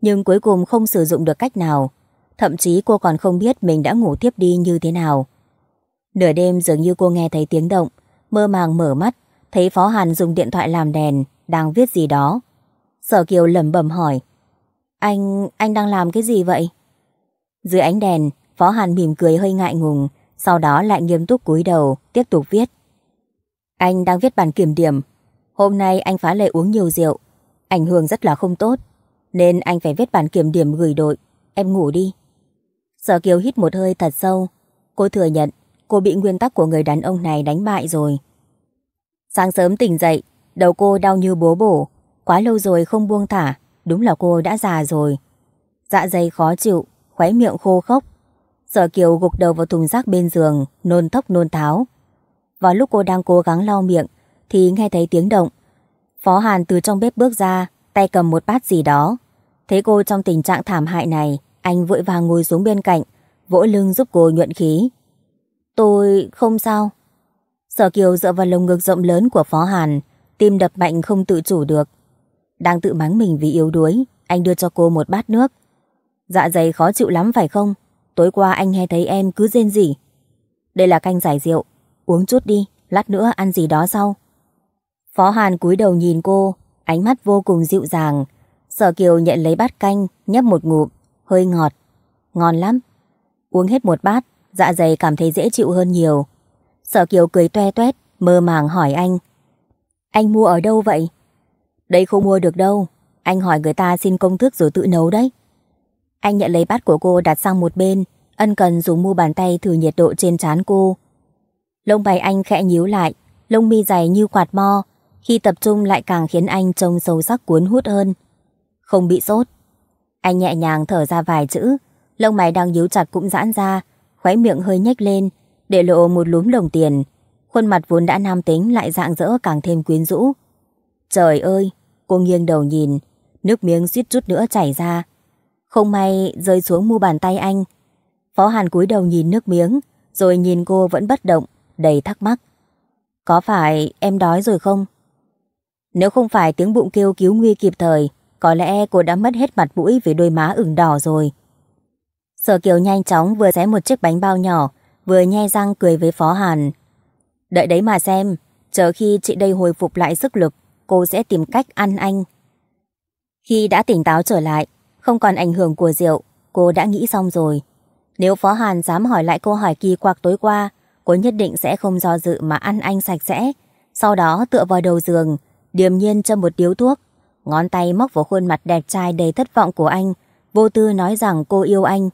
Nhưng cuối cùng không sử dụng được cách nào. Thậm chí cô còn không biết mình đã ngủ tiếp đi như thế nào. Nửa đêm dường như cô nghe thấy tiếng động, mơ màng mở mắt, Thấy Phó Hàn dùng điện thoại làm đèn, đang viết gì đó. Sở Kiều lẩm bẩm hỏi. Anh, anh đang làm cái gì vậy? Dưới ánh đèn, Phó Hàn mỉm cười hơi ngại ngùng, sau đó lại nghiêm túc cúi đầu, tiếp tục viết. Anh đang viết bản kiểm điểm. Hôm nay anh phá lệ uống nhiều rượu, ảnh hưởng rất là không tốt, nên anh phải viết bản kiểm điểm gửi đội. Em ngủ đi. Sở Kiều hít một hơi thật sâu. Cô thừa nhận cô bị nguyên tắc của người đàn ông này đánh bại rồi. Sáng sớm tỉnh dậy, đầu cô đau như bố bổ. Quá lâu rồi không buông thả, đúng là cô đã già rồi. Dạ dày khó chịu, khóe miệng khô khốc. Sở Kiều gục đầu vào thùng rác bên giường, nôn thốc nôn tháo. Vào lúc cô đang cố gắng lau miệng, thì nghe thấy tiếng động. Phó Hàn từ trong bếp bước ra, tay cầm một bát gì đó. Thấy cô trong tình trạng thảm hại này, anh vội vàng ngồi xuống bên cạnh, vỗ lưng giúp cô nhuận khí. Tôi không sao. Sở Kiều dựa vào lồng ngực rộng lớn của Phó Hàn, tim đập mạnh không tự chủ được. Đang tự mắng mình vì yếu đuối, anh đưa cho cô một bát nước. Dạ dày khó chịu lắm phải không? Tối qua anh nghe thấy em cứ rên rỉ. Đây là canh giải rượu, uống chút đi, lát nữa ăn gì đó sau. Phó Hàn cúi đầu nhìn cô, ánh mắt vô cùng dịu dàng. Sở Kiều nhận lấy bát canh, nhấp một ngụm, hơi ngọt. Ngon lắm. Uống hết một bát, dạ dày cảm thấy dễ chịu hơn nhiều. Sở Kiều cười toe toét, mơ màng hỏi anh. Anh mua ở đâu vậy? Đây không mua được đâu, anh hỏi người ta xin công thức rồi tự nấu đấy. Anh nhận lấy bát của cô đặt sang một bên, ân cần dùng mu bàn tay thử nhiệt độ trên trán cô. Lông mày anh khẽ nhíu lại, lông mi dày như quạt mo, khi tập trung lại càng khiến anh trông sâu sắc cuốn hút hơn. Không bị sốt. Anh nhẹ nhàng thở ra vài chữ, lông mày đang nhíu chặt cũng giãn ra, khóe miệng hơi nhếch lên, để lộ một lúm đồng tiền, khuôn mặt vốn đã nam tính lại dạng dỡ càng thêm quyến rũ. Trời ơi, cô nghiêng đầu nhìn, nước miếng suýt chút nữa chảy ra. Không may rơi xuống mu bàn tay anh. Phó Hàn cúi đầu nhìn nước miếng, rồi nhìn cô vẫn bất động, đầy thắc mắc. Có phải em đói rồi không? Nếu không phải tiếng bụng kêu cứu nguy kịp thời, có lẽ cô đã mất hết mặt mũi vì đôi má ửng đỏ rồi. Sở Kiều nhanh chóng vừa xé một chiếc bánh bao nhỏ, vừa nhe răng cười với Phó Hàn. Đợi đấy mà xem, chờ khi chị đây hồi phục lại sức lực, cô sẽ tìm cách ăn anh. Khi đã tỉnh táo trở lại, không còn ảnh hưởng của rượu, cô đã nghĩ xong rồi. Nếu Phó Hàn dám hỏi lại câu hỏi kỳ quặc tối qua, cô nhất định sẽ không do dự mà ăn anh sạch sẽ. Sau đó tựa vào đầu giường, điềm nhiên cho một điếu thuốc, ngón tay móc vào khuôn mặt đẹp trai đầy thất vọng của anh, vô tư nói rằng cô yêu anh.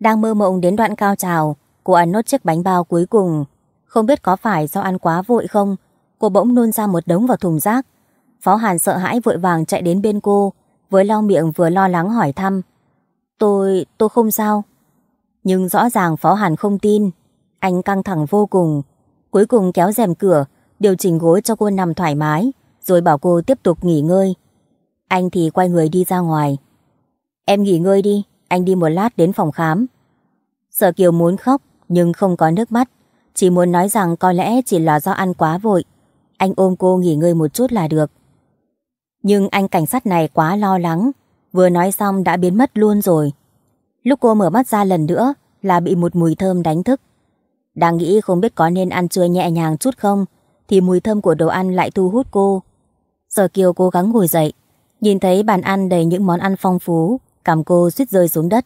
Đang mơ mộng đến đoạn cao trào, Cô ăn nốt chiếc bánh bao cuối cùng. Không biết có phải do ăn quá vội không, cô bỗng nôn ra một đống vào thùng rác. Phó Hàn sợ hãi vội vàng chạy đến bên cô, với lo miệng vừa lo lắng hỏi thăm. Tôi, tôi không sao. Nhưng rõ ràng Phó Hàn không tin. Anh căng thẳng vô cùng. Cuối cùng kéo rèm cửa, điều chỉnh gối cho cô nằm thoải mái, rồi bảo cô tiếp tục nghỉ ngơi. Anh thì quay người đi ra ngoài. Em nghỉ ngơi đi, anh đi một lát đến phòng khám. Sở Kiều muốn khóc, nhưng không có nước mắt. Chỉ muốn nói rằng có lẽ chỉ là do ăn quá vội. Anh ôm cô nghỉ ngơi một chút là được. Nhưng anh cảnh sát này quá lo lắng. Vừa nói xong đã biến mất luôn rồi. Lúc cô mở mắt ra lần nữa là bị một mùi thơm đánh thức. Đang nghĩ không biết có nên ăn trưa nhẹ nhàng chút không thì mùi thơm của đồ ăn lại thu hút cô. Giờ Kiều cố gắng ngồi dậy. Nhìn thấy bàn ăn đầy những món ăn phong phú cảm cô suýt rơi xuống đất.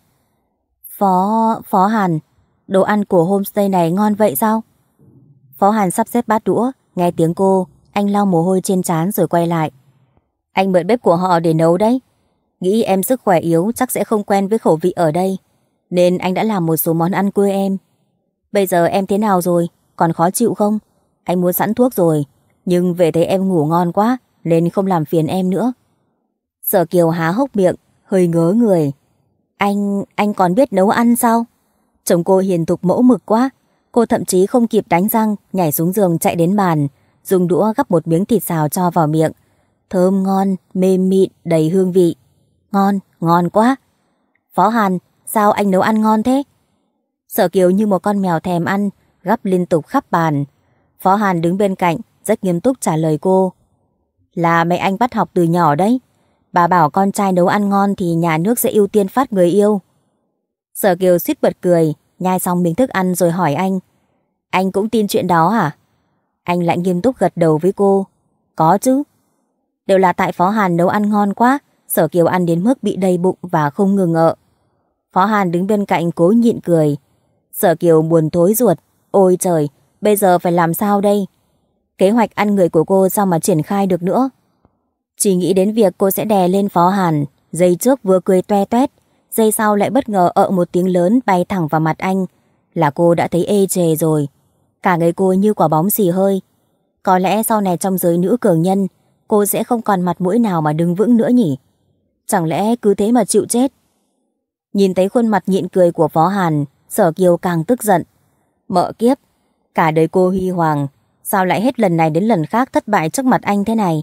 Phó... Phó Hàn đồ ăn của homestay này ngon vậy sao? Phó Hàn sắp xếp bát đũa, nghe tiếng cô, anh lau mồ hôi trên trán rồi quay lại. Anh mượn bếp của họ để nấu đấy. Nghĩ em sức khỏe yếu chắc sẽ không quen với khẩu vị ở đây, nên anh đã làm một số món ăn quê em. Bây giờ em thế nào rồi, còn khó chịu không? Anh muốn sẵn thuốc rồi, nhưng về thấy em ngủ ngon quá, nên không làm phiền em nữa. Sở Kiều há hốc miệng, hơi ngớ người. Anh, anh còn biết nấu ăn sao? Chồng cô hiền thục mẫu mực quá. Cô thậm chí không kịp đánh răng, nhảy xuống giường chạy đến bàn, dùng đũa gắp một miếng thịt xào cho vào miệng. Thơm ngon, mềm mịn, đầy hương vị. Ngon, ngon quá. Phó Hàn, sao anh nấu ăn ngon thế? Sở Kiều như một con mèo thèm ăn, gắp liên tục khắp bàn. Phó Hàn đứng bên cạnh, rất nghiêm túc trả lời cô. Là mẹ anh bắt học từ nhỏ đấy. Bà bảo con trai nấu ăn ngon thì nhà nước sẽ ưu tiên phát người yêu. Sở Kiều suýt bật cười, nhai xong miếng thức ăn rồi hỏi anh. Anh cũng tin chuyện đó à? Anh lại nghiêm túc gật đầu với cô. Có chứ. Đều là tại Phó Hàn nấu ăn ngon quá, Sở Kiều ăn đến mức bị đầy bụng và không ngừng ngợ. Phó Hàn đứng bên cạnh cố nhịn cười. Sở Kiều buồn thối ruột. Ôi trời, bây giờ phải làm sao đây? Kế hoạch ăn người của cô sao mà triển khai được nữa? Chỉ nghĩ đến việc cô sẽ đè lên Phó Hàn, dây trước vừa cười toe toét, giây sau lại bất ngờ ợ một tiếng lớn bay thẳng vào mặt anh. Là cô đã thấy ê chề rồi. Cả người cô như quả bóng xì hơi. Có lẽ sau này trong giới nữ cường nhân, cô sẽ không còn mặt mũi nào mà đứng vững nữa nhỉ. Chẳng lẽ cứ thế mà chịu chết? Nhìn thấy khuôn mặt nhịn cười của Phó Hàn, Sở Kiều càng tức giận. Mợ kiếp, cả đời cô huy hoàng, sao lại hết lần này đến lần khác thất bại trước mặt anh thế này?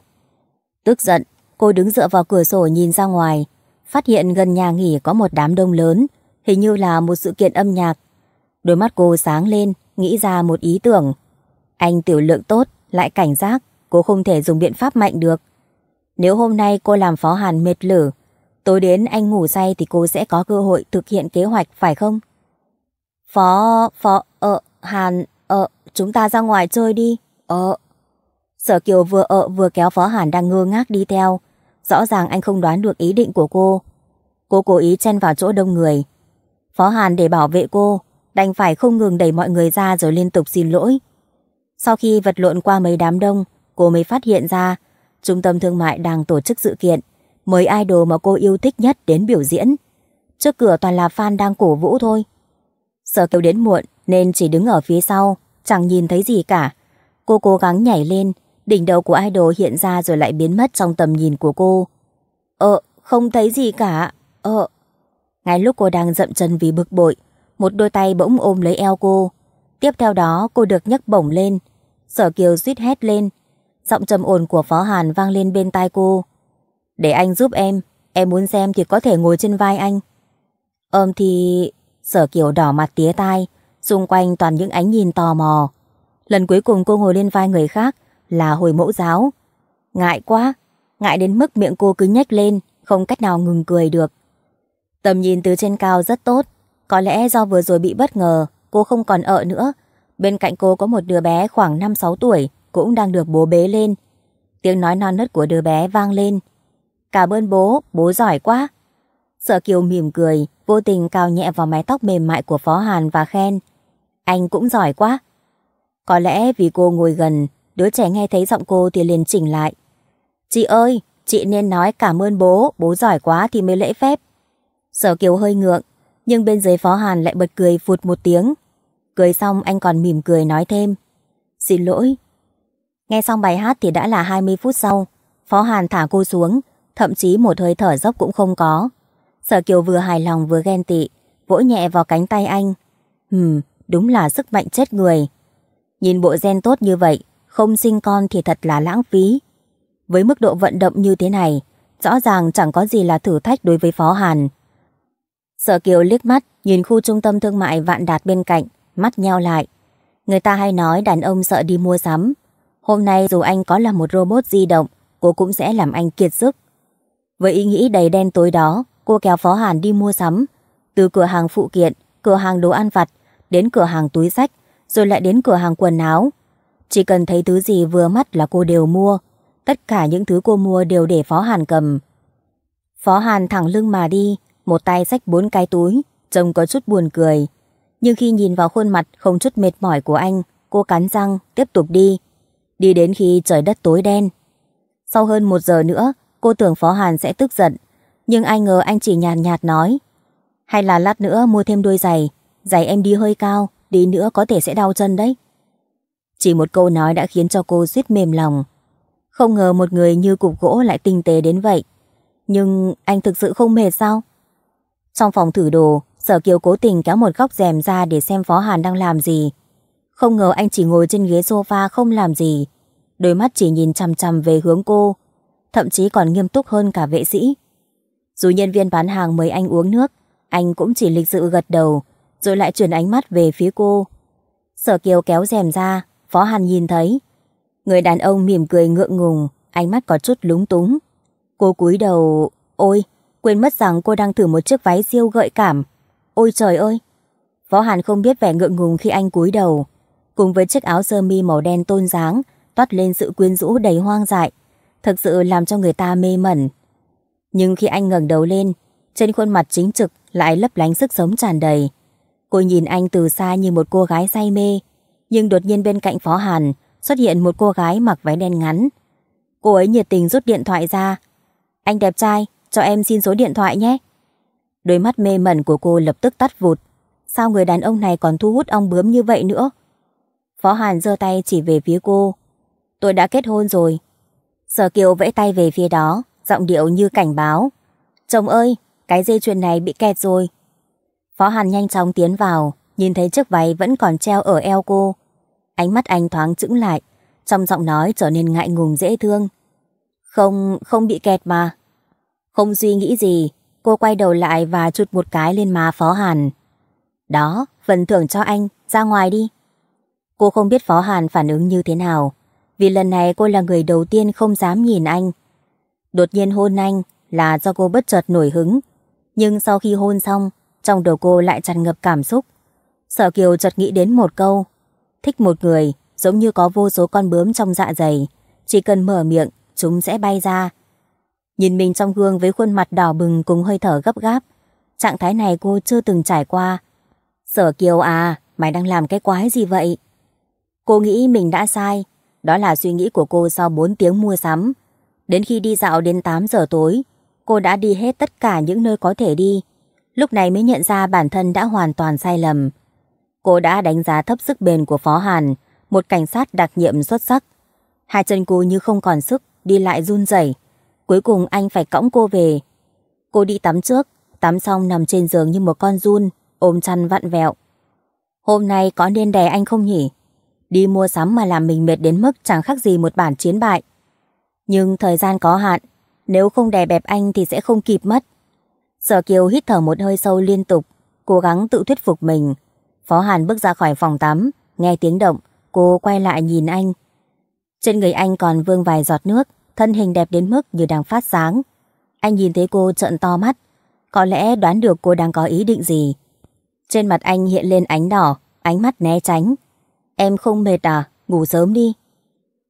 Tức giận, cô đứng dựa vào cửa sổ nhìn ra ngoài, phát hiện gần nhà nghỉ có một đám đông lớn, hình như là một sự kiện âm nhạc. Đôi mắt cô sáng lên, nghĩ ra một ý tưởng. Anh tiểu lượng tốt, lại cảnh giác, cô không thể dùng biện pháp mạnh được. Nếu hôm nay cô làm phó hàn mệt lử, tối đến anh ngủ say thì cô sẽ có cơ hội thực hiện kế hoạch phải không? Phó, phó, ợ ờ, hàn, ợ ờ, chúng ta ra ngoài chơi đi, ợ ờ. Sở Kiều vừa ợ vừa kéo phó hàn đang ngơ ngác đi theo, Rõ ràng anh không đoán được ý định của cô. Cô cố ý chen vào chỗ đông người. Phó Hàn để bảo vệ cô, đành phải không ngừng đẩy mọi người ra rồi liên tục xin lỗi. Sau khi vật lộn qua mấy đám đông, cô mới phát hiện ra trung tâm thương mại đang tổ chức sự kiện, mời idol mà cô yêu thích nhất đến biểu diễn. Trước cửa toàn là fan đang cổ vũ thôi. sợ kiều đến muộn nên chỉ đứng ở phía sau, chẳng nhìn thấy gì cả. Cô cố gắng nhảy lên, Đỉnh đầu của idol hiện ra rồi lại biến mất trong tầm nhìn của cô. Ờ, không thấy gì cả. Ờ. Ngay lúc cô đang dậm chân vì bực bội, một đôi tay bỗng ôm lấy eo cô. Tiếp theo đó cô được nhấc bổng lên. Sở Kiều suýt hét lên. Giọng trầm ồn của Phó Hàn vang lên bên tai cô. Để anh giúp em, em muốn xem thì có thể ngồi trên vai anh. Ôm thì... Sở Kiều đỏ mặt tía tai, xung quanh toàn những ánh nhìn tò mò. Lần cuối cùng cô ngồi lên vai người khác là hồi mẫu giáo. Ngại quá, ngại đến mức miệng cô cứ nhếch lên, không cách nào ngừng cười được. Tầm nhìn từ trên cao rất tốt, có lẽ do vừa rồi bị bất ngờ, cô không còn ở nữa. Bên cạnh cô có một đứa bé khoảng 5-6 tuổi, cũng đang được bố bế lên. Tiếng nói non nớt của đứa bé vang lên. Cảm ơn bố, bố giỏi quá. Sở Kiều mỉm cười, vô tình cao nhẹ vào mái tóc mềm mại của Phó Hàn và khen. Anh cũng giỏi quá. Có lẽ vì cô ngồi gần Đứa trẻ nghe thấy giọng cô thì liền chỉnh lại. Chị ơi, chị nên nói cảm ơn bố, bố giỏi quá thì mới lễ phép. Sở Kiều hơi ngượng, nhưng bên dưới Phó Hàn lại bật cười phụt một tiếng. Cười xong anh còn mỉm cười nói thêm. Xin lỗi. Nghe xong bài hát thì đã là 20 phút sau. Phó Hàn thả cô xuống, thậm chí một hơi thở dốc cũng không có. Sở Kiều vừa hài lòng vừa ghen tị, vỗ nhẹ vào cánh tay anh. Hừm, đúng là sức mạnh chết người. Nhìn bộ gen tốt như vậy, không sinh con thì thật là lãng phí. Với mức độ vận động như thế này, rõ ràng chẳng có gì là thử thách đối với Phó Hàn. Sở Kiều liếc mắt, nhìn khu trung tâm thương mại vạn đạt bên cạnh, mắt nheo lại. Người ta hay nói đàn ông sợ đi mua sắm. Hôm nay dù anh có là một robot di động, cô cũng sẽ làm anh kiệt sức. Với ý nghĩ đầy đen tối đó, cô kéo Phó Hàn đi mua sắm. Từ cửa hàng phụ kiện, cửa hàng đồ ăn vặt, đến cửa hàng túi sách, rồi lại đến cửa hàng quần áo, chỉ cần thấy thứ gì vừa mắt là cô đều mua. Tất cả những thứ cô mua đều để Phó Hàn cầm. Phó Hàn thẳng lưng mà đi, một tay xách bốn cái túi, trông có chút buồn cười. Nhưng khi nhìn vào khuôn mặt không chút mệt mỏi của anh, cô cắn răng, tiếp tục đi. Đi đến khi trời đất tối đen. Sau hơn một giờ nữa, cô tưởng Phó Hàn sẽ tức giận. Nhưng ai ngờ anh chỉ nhàn nhạt, nhạt nói. Hay là lát nữa mua thêm đôi giày, giày em đi hơi cao, đi nữa có thể sẽ đau chân đấy. Chỉ một câu nói đã khiến cho cô suýt mềm lòng. Không ngờ một người như cục gỗ lại tinh tế đến vậy. Nhưng anh thực sự không mệt sao? Trong phòng thử đồ, Sở Kiều cố tình kéo một góc rèm ra để xem Phó Hàn đang làm gì. Không ngờ anh chỉ ngồi trên ghế sofa không làm gì. Đôi mắt chỉ nhìn chằm chằm về hướng cô, thậm chí còn nghiêm túc hơn cả vệ sĩ. Dù nhân viên bán hàng mời anh uống nước, anh cũng chỉ lịch sự gật đầu, rồi lại chuyển ánh mắt về phía cô. Sở Kiều kéo rèm ra, Phó Hàn nhìn thấy. Người đàn ông mỉm cười ngượng ngùng, ánh mắt có chút lúng túng. Cô cúi đầu, ôi, quên mất rằng cô đang thử một chiếc váy siêu gợi cảm. Ôi trời ơi! Phó Hàn không biết vẻ ngượng ngùng khi anh cúi đầu. Cùng với chiếc áo sơ mi màu đen tôn dáng, toát lên sự quyến rũ đầy hoang dại. Thực sự làm cho người ta mê mẩn. Nhưng khi anh ngẩng đầu lên, trên khuôn mặt chính trực lại lấp lánh sức sống tràn đầy. Cô nhìn anh từ xa như một cô gái say mê, nhưng đột nhiên bên cạnh Phó Hàn xuất hiện một cô gái mặc váy đen ngắn. Cô ấy nhiệt tình rút điện thoại ra. Anh đẹp trai, cho em xin số điện thoại nhé. Đôi mắt mê mẩn của cô lập tức tắt vụt. Sao người đàn ông này còn thu hút ong bướm như vậy nữa? Phó Hàn giơ tay chỉ về phía cô. Tôi đã kết hôn rồi. Sở Kiều vẫy tay về phía đó, giọng điệu như cảnh báo. Chồng ơi, cái dây chuyền này bị kẹt rồi. Phó Hàn nhanh chóng tiến vào, nhìn thấy chiếc váy vẫn còn treo ở eo cô. Ánh mắt anh thoáng chững lại, trong giọng nói trở nên ngại ngùng dễ thương. Không, không bị kẹt mà. Không suy nghĩ gì, cô quay đầu lại và chụt một cái lên má Phó Hàn. Đó, phần thưởng cho anh, ra ngoài đi. Cô không biết Phó Hàn phản ứng như thế nào, vì lần này cô là người đầu tiên không dám nhìn anh. Đột nhiên hôn anh là do cô bất chợt nổi hứng, nhưng sau khi hôn xong, trong đầu cô lại tràn ngập cảm xúc. Sở Kiều chợt nghĩ đến một câu Thích một người giống như có vô số con bướm trong dạ dày. Chỉ cần mở miệng, chúng sẽ bay ra. Nhìn mình trong gương với khuôn mặt đỏ bừng cùng hơi thở gấp gáp. Trạng thái này cô chưa từng trải qua. Sở Kiều à, mày đang làm cái quái gì vậy? Cô nghĩ mình đã sai. Đó là suy nghĩ của cô sau 4 tiếng mua sắm. Đến khi đi dạo đến 8 giờ tối, cô đã đi hết tất cả những nơi có thể đi. Lúc này mới nhận ra bản thân đã hoàn toàn sai lầm. Cô đã đánh giá thấp sức bền của Phó Hàn, một cảnh sát đặc nhiệm xuất sắc. Hai chân cô như không còn sức, đi lại run rẩy. Cuối cùng anh phải cõng cô về. Cô đi tắm trước, tắm xong nằm trên giường như một con run, ôm chăn vặn vẹo. Hôm nay có nên đè anh không nhỉ? Đi mua sắm mà làm mình mệt đến mức chẳng khác gì một bản chiến bại. Nhưng thời gian có hạn, nếu không đè bẹp anh thì sẽ không kịp mất. Sở Kiều hít thở một hơi sâu liên tục, cố gắng tự thuyết phục mình Phó Hàn bước ra khỏi phòng tắm, nghe tiếng động, cô quay lại nhìn anh. Trên người anh còn vương vài giọt nước, thân hình đẹp đến mức như đang phát sáng. Anh nhìn thấy cô trợn to mắt, có lẽ đoán được cô đang có ý định gì. Trên mặt anh hiện lên ánh đỏ, ánh mắt né tránh. Em không mệt à, ngủ sớm đi.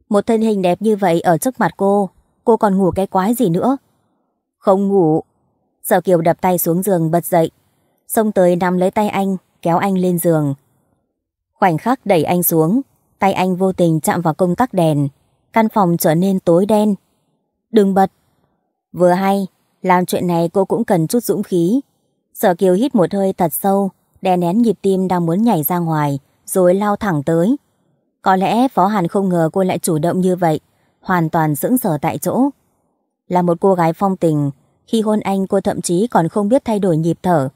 Một thân hình đẹp như vậy ở trước mặt cô, cô còn ngủ cái quái gì nữa? Không ngủ. Sở Kiều đập tay xuống giường bật dậy, xông tới nắm lấy tay anh, kéo anh lên giường. Khoảnh khắc đẩy anh xuống, tay anh vô tình chạm vào công tắc đèn, căn phòng trở nên tối đen. Đừng bật. Vừa hay, làm chuyện này cô cũng cần chút dũng khí. Sở Kiều hít một hơi thật sâu, đè nén nhịp tim đang muốn nhảy ra ngoài, rồi lao thẳng tới. Có lẽ Phó Hàn không ngờ cô lại chủ động như vậy, hoàn toàn sững sờ tại chỗ. Là một cô gái phong tình, khi hôn anh cô thậm chí còn không biết thay đổi nhịp thở,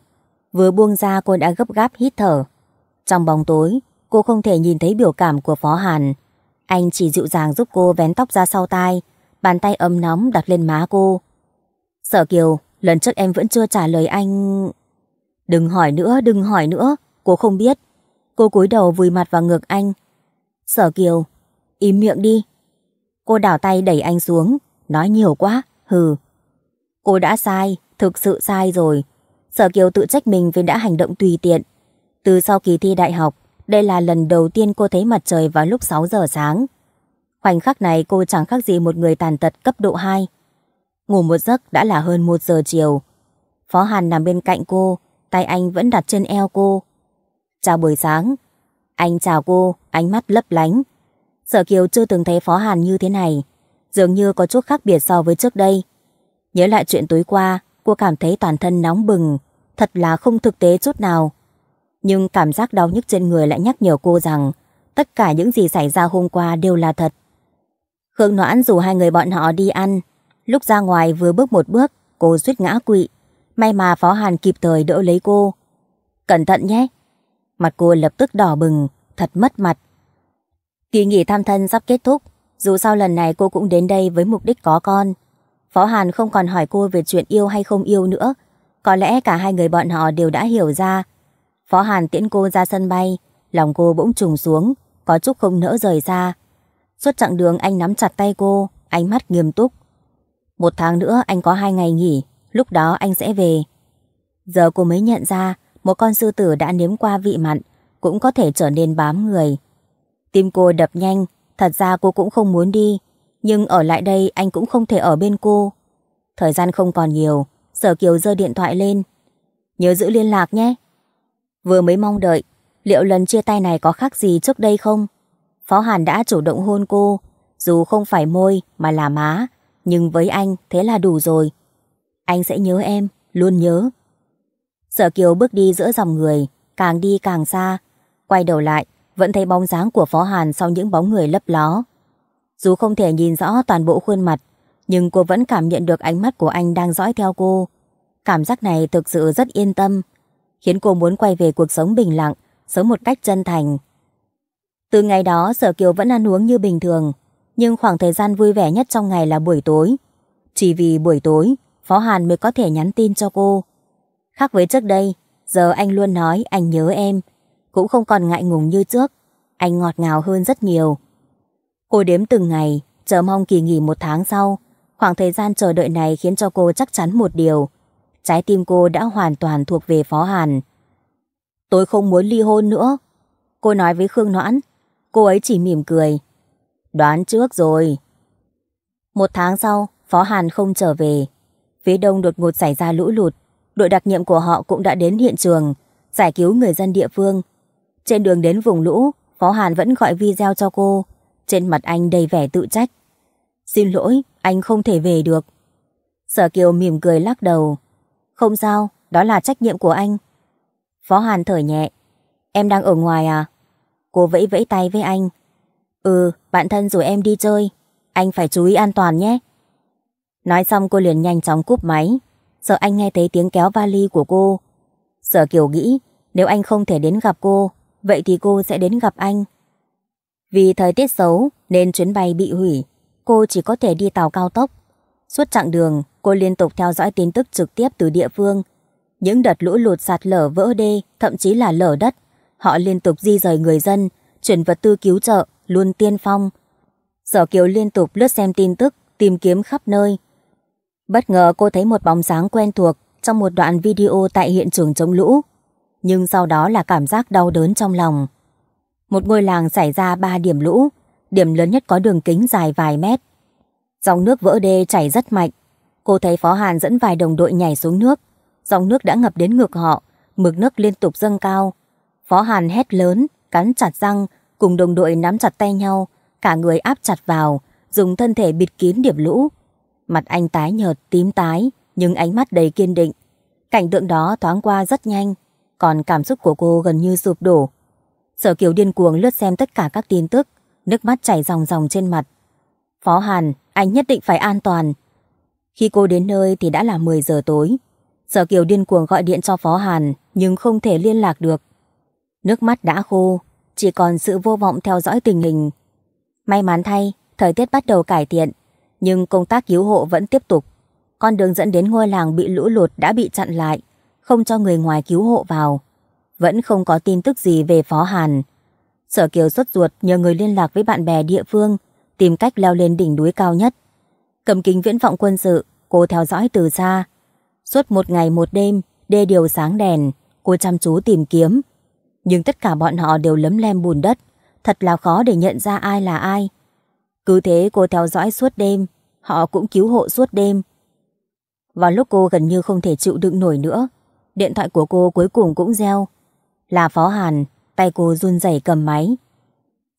Vừa buông ra cô đã gấp gáp hít thở. Trong bóng tối, cô không thể nhìn thấy biểu cảm của Phó Hàn. Anh chỉ dịu dàng giúp cô vén tóc ra sau tai, bàn tay ấm nóng đặt lên má cô. Sở Kiều, lần trước em vẫn chưa trả lời anh... Đừng hỏi nữa, đừng hỏi nữa, cô không biết. Cô cúi đầu vùi mặt vào ngực anh. Sở Kiều, im miệng đi. Cô đảo tay đẩy anh xuống, nói nhiều quá, hừ. Cô đã sai, thực sự sai rồi, Sở Kiều tự trách mình vì đã hành động tùy tiện. Từ sau kỳ thi đại học, đây là lần đầu tiên cô thấy mặt trời vào lúc 6 giờ sáng. Khoảnh khắc này cô chẳng khác gì một người tàn tật cấp độ 2. Ngủ một giấc đã là hơn 1 giờ chiều. Phó Hàn nằm bên cạnh cô, tay anh vẫn đặt trên eo cô. Chào buổi sáng. Anh chào cô, ánh mắt lấp lánh. Sở Kiều chưa từng thấy Phó Hàn như thế này. Dường như có chút khác biệt so với trước đây. Nhớ lại chuyện tối qua, cô cảm thấy toàn thân nóng bừng, thật là không thực tế chút nào. Nhưng cảm giác đau nhức trên người lại nhắc nhở cô rằng tất cả những gì xảy ra hôm qua đều là thật. Khương Noãn rủ hai người bọn họ đi ăn. Lúc ra ngoài vừa bước một bước, cô suýt ngã quỵ. May mà Phó Hàn kịp thời đỡ lấy cô. Cẩn thận nhé. Mặt cô lập tức đỏ bừng, thật mất mặt. Kỳ nghỉ thăm thân sắp kết thúc, dù sao lần này cô cũng đến đây với mục đích có con. Phó Hàn không còn hỏi cô về chuyện yêu hay không yêu nữa, có lẽ cả hai người bọn họ đều đã hiểu ra. Phó Hàn tiễn cô ra sân bay, lòng cô bỗng trùng xuống, có chút không nỡ rời xa. Suốt chặng đường anh nắm chặt tay cô, ánh mắt nghiêm túc. Một tháng nữa anh có hai ngày nghỉ, lúc đó anh sẽ về. Giờ cô mới nhận ra, một con sư tử đã nếm qua vị mặn, cũng có thể trở nên bám người. Tim cô đập nhanh, thật ra cô cũng không muốn đi, nhưng ở lại đây anh cũng không thể ở bên cô. Thời gian không còn nhiều, Sở Kiều giơ điện thoại lên. Nhớ giữ liên lạc nhé. Vừa mới mong đợi, liệu lần chia tay này có khác gì trước đây không? Phó Hàn đã chủ động hôn cô, dù không phải môi mà là má, nhưng với anh thế là đủ rồi. Anh sẽ nhớ em, luôn nhớ. Sở Kiều bước đi giữa dòng người, càng đi càng xa. Quay đầu lại, vẫn thấy bóng dáng của Phó Hàn sau những bóng người lấp ló. Dù không thể nhìn rõ toàn bộ khuôn mặt, nhưng cô vẫn cảm nhận được ánh mắt của anh đang dõi theo cô. Cảm giác này thực sự rất yên tâm, khiến cô muốn quay về cuộc sống bình lặng, sống một cách chân thành. Từ ngày đó, Sở Kiều vẫn ăn uống như bình thường, nhưng khoảng thời gian vui vẻ nhất trong ngày là buổi tối. Chỉ vì buổi tối, Phó Hàn mới có thể nhắn tin cho cô. Khác với trước đây, giờ anh luôn nói anh nhớ em, cũng không còn ngại ngùng như trước. Anh ngọt ngào hơn rất nhiều. Cô đếm từng ngày, chờ mong kỳ nghỉ một tháng sau, Khoảng thời gian chờ đợi này khiến cho cô chắc chắn một điều. Trái tim cô đã hoàn toàn thuộc về Phó Hàn. Tôi không muốn ly hôn nữa. Cô nói với Khương Noãn. Cô ấy chỉ mỉm cười. Đoán trước rồi. Một tháng sau, Phó Hàn không trở về. Phía đông đột ngột xảy ra lũ lụt. Đội đặc nhiệm của họ cũng đã đến hiện trường, giải cứu người dân địa phương. Trên đường đến vùng lũ, Phó Hàn vẫn gọi video cho cô. Trên mặt anh đầy vẻ tự trách. Xin lỗi, anh không thể về được. Sở Kiều mỉm cười lắc đầu. Không sao, đó là trách nhiệm của anh. Phó Hàn thở nhẹ. Em đang ở ngoài à? Cô vẫy vẫy tay với anh. Ừ, bạn thân rồi em đi chơi. Anh phải chú ý an toàn nhé. Nói xong cô liền nhanh chóng cúp máy. Sợ anh nghe thấy tiếng kéo vali của cô. Sở Kiều nghĩ nếu anh không thể đến gặp cô, vậy thì cô sẽ đến gặp anh. Vì thời tiết xấu nên chuyến bay bị hủy cô chỉ có thể đi tàu cao tốc. Suốt chặng đường, cô liên tục theo dõi tin tức trực tiếp từ địa phương. Những đợt lũ lụt sạt lở vỡ đê, thậm chí là lở đất, họ liên tục di rời người dân, chuyển vật tư cứu trợ, luôn tiên phong. Sở Kiều liên tục lướt xem tin tức, tìm kiếm khắp nơi. Bất ngờ cô thấy một bóng dáng quen thuộc trong một đoạn video tại hiện trường chống lũ. Nhưng sau đó là cảm giác đau đớn trong lòng. Một ngôi làng xảy ra ba điểm lũ, điểm lớn nhất có đường kính dài vài mét. Dòng nước vỡ đê chảy rất mạnh. Cô thấy Phó Hàn dẫn vài đồng đội nhảy xuống nước. Dòng nước đã ngập đến ngực họ, mực nước liên tục dâng cao. Phó Hàn hét lớn, cắn chặt răng, cùng đồng đội nắm chặt tay nhau, cả người áp chặt vào, dùng thân thể bịt kín điểm lũ. Mặt anh tái nhợt, tím tái, nhưng ánh mắt đầy kiên định. Cảnh tượng đó thoáng qua rất nhanh, còn cảm xúc của cô gần như sụp đổ. Sở Kiều điên cuồng lướt xem tất cả các tin tức, nước mắt chảy ròng ròng trên mặt. Phó Hàn, anh nhất định phải an toàn. Khi cô đến nơi thì đã là 10 giờ tối. Sở Kiều điên cuồng gọi điện cho Phó Hàn nhưng không thể liên lạc được. Nước mắt đã khô, chỉ còn sự vô vọng theo dõi tình hình. May mắn thay, thời tiết bắt đầu cải thiện, nhưng công tác cứu hộ vẫn tiếp tục. Con đường dẫn đến ngôi làng bị lũ lụt đã bị chặn lại, không cho người ngoài cứu hộ vào. Vẫn không có tin tức gì về Phó Hàn. Sở Kiều xuất ruột nhờ người liên lạc với bạn bè địa phương, tìm cách leo lên đỉnh núi cao nhất. Cầm kính viễn vọng quân sự, cô theo dõi từ xa. Suốt một ngày một đêm, đê điều sáng đèn, cô chăm chú tìm kiếm. Nhưng tất cả bọn họ đều lấm lem bùn đất, thật là khó để nhận ra ai là ai. Cứ thế cô theo dõi suốt đêm, họ cũng cứu hộ suốt đêm. Vào lúc cô gần như không thể chịu đựng nổi nữa, điện thoại của cô cuối cùng cũng reo. Là Phó Hàn, Tay cô run rẩy cầm máy.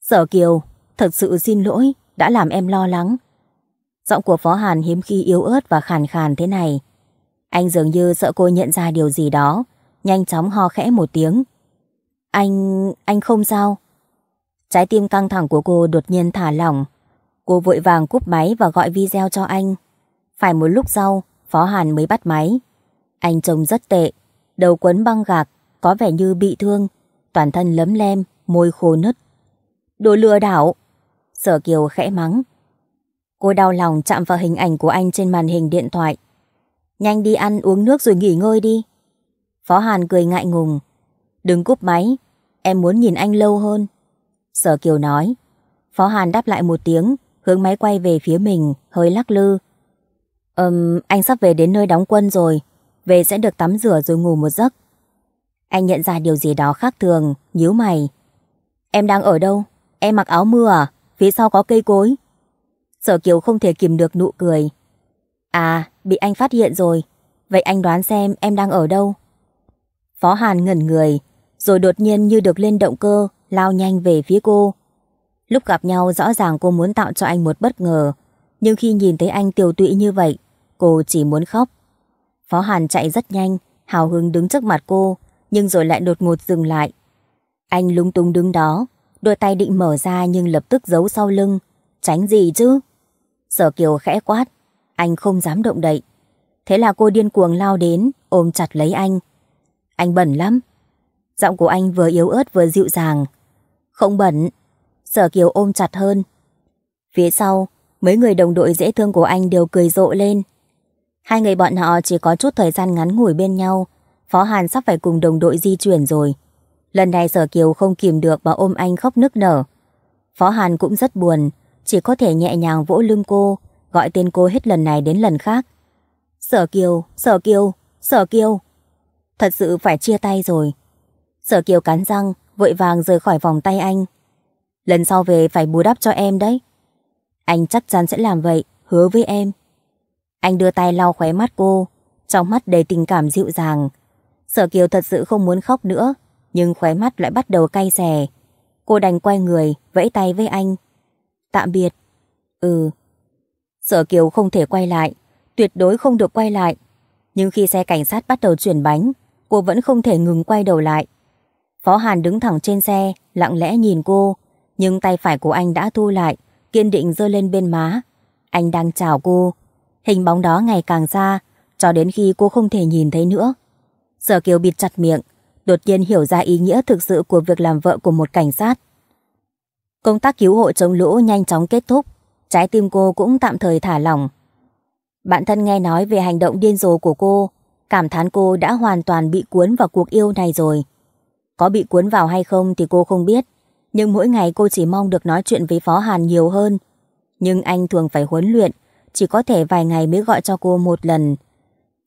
Sở Kiều, thật sự xin lỗi, đã làm em lo lắng. Giọng của Phó Hàn hiếm khi yếu ớt và khàn khàn thế này. Anh dường như sợ cô nhận ra điều gì đó, nhanh chóng ho khẽ một tiếng. Anh... anh không sao. Trái tim căng thẳng của cô đột nhiên thả lỏng. Cô vội vàng cúp máy và gọi video cho anh. Phải một lúc sau, Phó Hàn mới bắt máy. Anh trông rất tệ, đầu quấn băng gạc, có vẻ như bị thương, toàn thân lấm lem, môi khô nứt. Đồ lừa đảo! Sở Kiều khẽ mắng. Cô đau lòng chạm vào hình ảnh của anh trên màn hình điện thoại. Nhanh đi ăn uống nước rồi nghỉ ngơi đi. Phó Hàn cười ngại ngùng. Đừng cúp máy, em muốn nhìn anh lâu hơn. Sở Kiều nói. Phó Hàn đáp lại một tiếng, hướng máy quay về phía mình, hơi lắc lư. Ừm, um, anh sắp về đến nơi đóng quân rồi. Về sẽ được tắm rửa rồi ngủ một giấc. Anh nhận ra điều gì đó khác thường, nhíu mày. Em đang ở đâu? Em mặc áo mưa à? Phía sau có cây cối. Sở Kiều không thể kìm được nụ cười. À, bị anh phát hiện rồi. Vậy anh đoán xem em đang ở đâu? Phó Hàn ngẩn người, rồi đột nhiên như được lên động cơ, lao nhanh về phía cô. Lúc gặp nhau rõ ràng cô muốn tạo cho anh một bất ngờ, nhưng khi nhìn thấy anh tiều tụy như vậy, cô chỉ muốn khóc. Phó Hàn chạy rất nhanh, hào hứng đứng trước mặt cô, nhưng rồi lại đột ngột dừng lại. Anh lung tung đứng đó, đôi tay định mở ra nhưng lập tức giấu sau lưng. Tránh gì chứ? Sở Kiều khẽ quát, anh không dám động đậy. Thế là cô điên cuồng lao đến, ôm chặt lấy anh. Anh bẩn lắm. Giọng của anh vừa yếu ớt vừa dịu dàng. Không bẩn. Sở Kiều ôm chặt hơn. Phía sau, mấy người đồng đội dễ thương của anh đều cười rộ lên. Hai người bọn họ chỉ có chút thời gian ngắn ngủi bên nhau, Phó Hàn sắp phải cùng đồng đội di chuyển rồi. Lần này Sở Kiều không kìm được mà ôm anh khóc nức nở. Phó Hàn cũng rất buồn, chỉ có thể nhẹ nhàng vỗ lưng cô, gọi tên cô hết lần này đến lần khác. Sở Kiều, Sở Kiều, Sở Kiều. Thật sự phải chia tay rồi. Sở Kiều cắn răng, vội vàng rời khỏi vòng tay anh. Lần sau về phải bù đắp cho em đấy. Anh chắc chắn sẽ làm vậy, hứa với em. Anh đưa tay lau khóe mắt cô, trong mắt đầy tình cảm dịu dàng, Sở Kiều thật sự không muốn khóc nữa, nhưng khóe mắt lại bắt đầu cay xè. Cô đành quay người, vẫy tay với anh. Tạm biệt. Ừ. Sở Kiều không thể quay lại, tuyệt đối không được quay lại. Nhưng khi xe cảnh sát bắt đầu chuyển bánh, cô vẫn không thể ngừng quay đầu lại. Phó Hàn đứng thẳng trên xe, lặng lẽ nhìn cô, nhưng tay phải của anh đã thu lại, kiên định giơ lên bên má. Anh đang chào cô. Hình bóng đó ngày càng xa, cho đến khi cô không thể nhìn thấy nữa. Sở Kiều bịt chặt miệng, đột nhiên hiểu ra ý nghĩa thực sự của việc làm vợ của một cảnh sát. Công tác cứu hộ chống lũ nhanh chóng kết thúc, trái tim cô cũng tạm thời thả lỏng. Bạn thân nghe nói về hành động điên rồ của cô, cảm thán cô đã hoàn toàn bị cuốn vào cuộc yêu này rồi. Có bị cuốn vào hay không thì cô không biết, nhưng mỗi ngày cô chỉ mong được nói chuyện với Phó Hàn nhiều hơn. Nhưng anh thường phải huấn luyện, chỉ có thể vài ngày mới gọi cho cô một lần.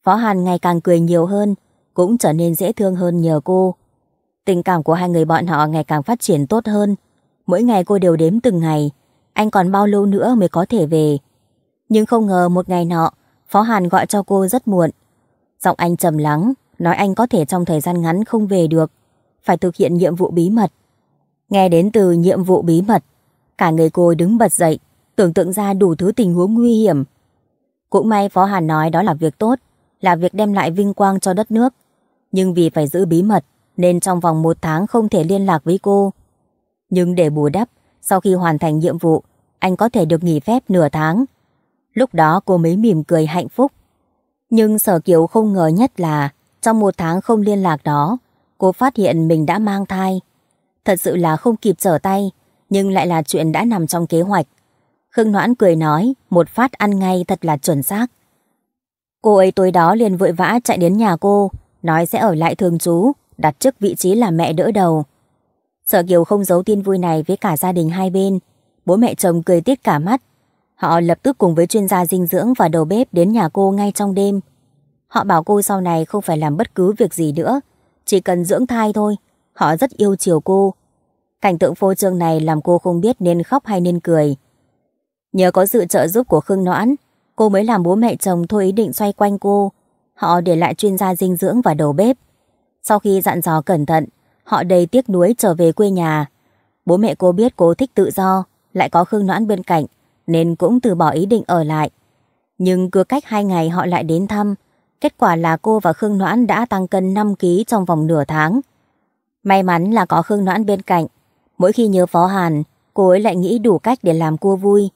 Phó Hàn ngày càng cười nhiều hơn, cũng trở nên dễ thương hơn nhờ cô. Tình cảm của hai người bọn họ ngày càng phát triển tốt hơn. Mỗi ngày cô đều đếm từng ngày, anh còn bao lâu nữa mới có thể về. Nhưng không ngờ một ngày nọ, Phó Hàn gọi cho cô rất muộn. Giọng anh trầm lắng, nói anh có thể trong thời gian ngắn không về được, phải thực hiện nhiệm vụ bí mật. Nghe đến từ nhiệm vụ bí mật, cả người cô đứng bật dậy, tưởng tượng ra đủ thứ tình huống nguy hiểm. Cũng may Phó Hàn nói đó là việc tốt, là việc đem lại vinh quang cho đất nước nhưng vì phải giữ bí mật nên trong vòng một tháng không thể liên lạc với cô. Nhưng để bù đắp, sau khi hoàn thành nhiệm vụ, anh có thể được nghỉ phép nửa tháng. Lúc đó cô mới mỉm cười hạnh phúc. Nhưng Sở Kiều không ngờ nhất là trong một tháng không liên lạc đó, cô phát hiện mình đã mang thai. Thật sự là không kịp trở tay, nhưng lại là chuyện đã nằm trong kế hoạch. Khương Noãn cười nói, một phát ăn ngay thật là chuẩn xác. Cô ấy tối đó liền vội vã chạy đến nhà cô, nói sẽ ở lại thường trú, đặt chức vị trí làm mẹ đỡ đầu. Sở Kiều không giấu tin vui này với cả gia đình hai bên. Bố mẹ chồng cười tít cả mắt. Họ lập tức cùng với chuyên gia dinh dưỡng và đầu bếp đến nhà cô ngay trong đêm. Họ bảo cô sau này không phải làm bất cứ việc gì nữa, chỉ cần dưỡng thai thôi. Họ rất yêu chiều cô. Cảnh tượng phô trương này làm cô không biết nên khóc hay nên cười. Nhờ có sự trợ giúp của Khương Noãn, cô mới làm bố mẹ chồng thôi ý định xoay quanh cô, Họ để lại chuyên gia dinh dưỡng và đầu bếp. Sau khi dặn dò cẩn thận, họ đầy tiếc nuối trở về quê nhà. Bố mẹ cô biết cô thích tự do, lại có Khương Noãn bên cạnh, nên cũng từ bỏ ý định ở lại. Nhưng cứ cách hai ngày họ lại đến thăm, kết quả là cô và Khương Noãn đã tăng cân 5 kg trong vòng nửa tháng. May mắn là có Khương Noãn bên cạnh, mỗi khi nhớ Phó Hàn, cô ấy lại nghĩ đủ cách để làm cô vui.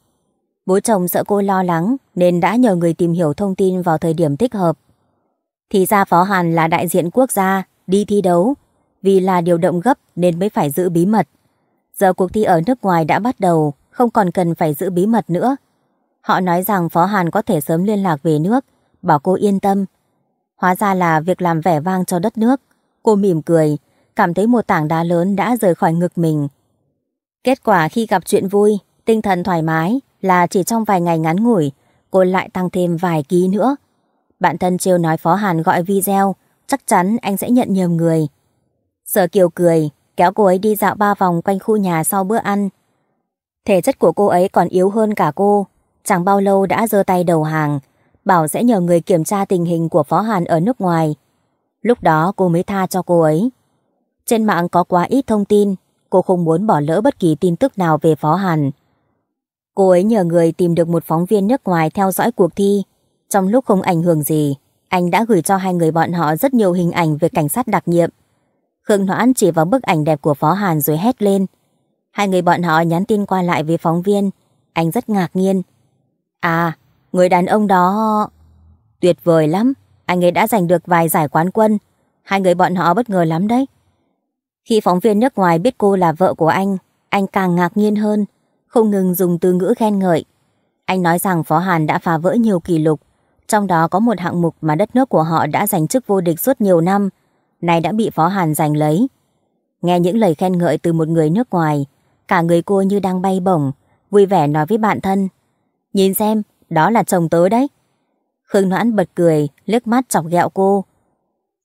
Bố chồng sợ cô lo lắng nên đã nhờ người tìm hiểu thông tin vào thời điểm thích hợp. Thì ra Phó Hàn là đại diện quốc gia, đi thi đấu. Vì là điều động gấp nên mới phải giữ bí mật. Giờ cuộc thi ở nước ngoài đã bắt đầu, không còn cần phải giữ bí mật nữa. Họ nói rằng Phó Hàn có thể sớm liên lạc về nước, bảo cô yên tâm. Hóa ra là việc làm vẻ vang cho đất nước. Cô mỉm cười, cảm thấy một tảng đá lớn đã rời khỏi ngực mình. Kết quả khi gặp chuyện vui, tinh thần thoải mái là chỉ trong vài ngày ngắn ngủi, cô lại tăng thêm vài ký nữa. Bạn thân trêu nói Phó Hàn gọi video, chắc chắn anh sẽ nhận nhầm người. Sở Kiều cười, kéo cô ấy đi dạo ba vòng quanh khu nhà sau bữa ăn. Thể chất của cô ấy còn yếu hơn cả cô, chẳng bao lâu đã giơ tay đầu hàng, bảo sẽ nhờ người kiểm tra tình hình của Phó Hàn ở nước ngoài. Lúc đó cô mới tha cho cô ấy. Trên mạng có quá ít thông tin, cô không muốn bỏ lỡ bất kỳ tin tức nào về Phó Hàn. Cô ấy nhờ người tìm được một phóng viên nước ngoài theo dõi cuộc thi, trong lúc không ảnh hưởng gì, anh đã gửi cho hai người bọn họ rất nhiều hình ảnh về cảnh sát đặc nhiệm. Khương Noãn chỉ vào bức ảnh đẹp của Phó Hàn rồi hét lên. Hai người bọn họ nhắn tin qua lại với phóng viên. Anh rất ngạc nhiên. À, người đàn ông đó... Tuyệt vời lắm. Anh ấy đã giành được vài giải quán quân. Hai người bọn họ bất ngờ lắm đấy. Khi phóng viên nước ngoài biết cô là vợ của anh, anh càng ngạc nhiên hơn, không ngừng dùng từ ngữ khen ngợi. Anh nói rằng Phó Hàn đã phá vỡ nhiều kỷ lục trong đó có một hạng mục mà đất nước của họ đã giành chức vô địch suốt nhiều năm, nay đã bị Phó Hàn giành lấy. Nghe những lời khen ngợi từ một người nước ngoài, cả người cô như đang bay bổng, vui vẻ nói với bạn thân. Nhìn xem, đó là chồng tớ đấy. Khương Noãn bật cười, liếc mắt chọc ghẹo cô.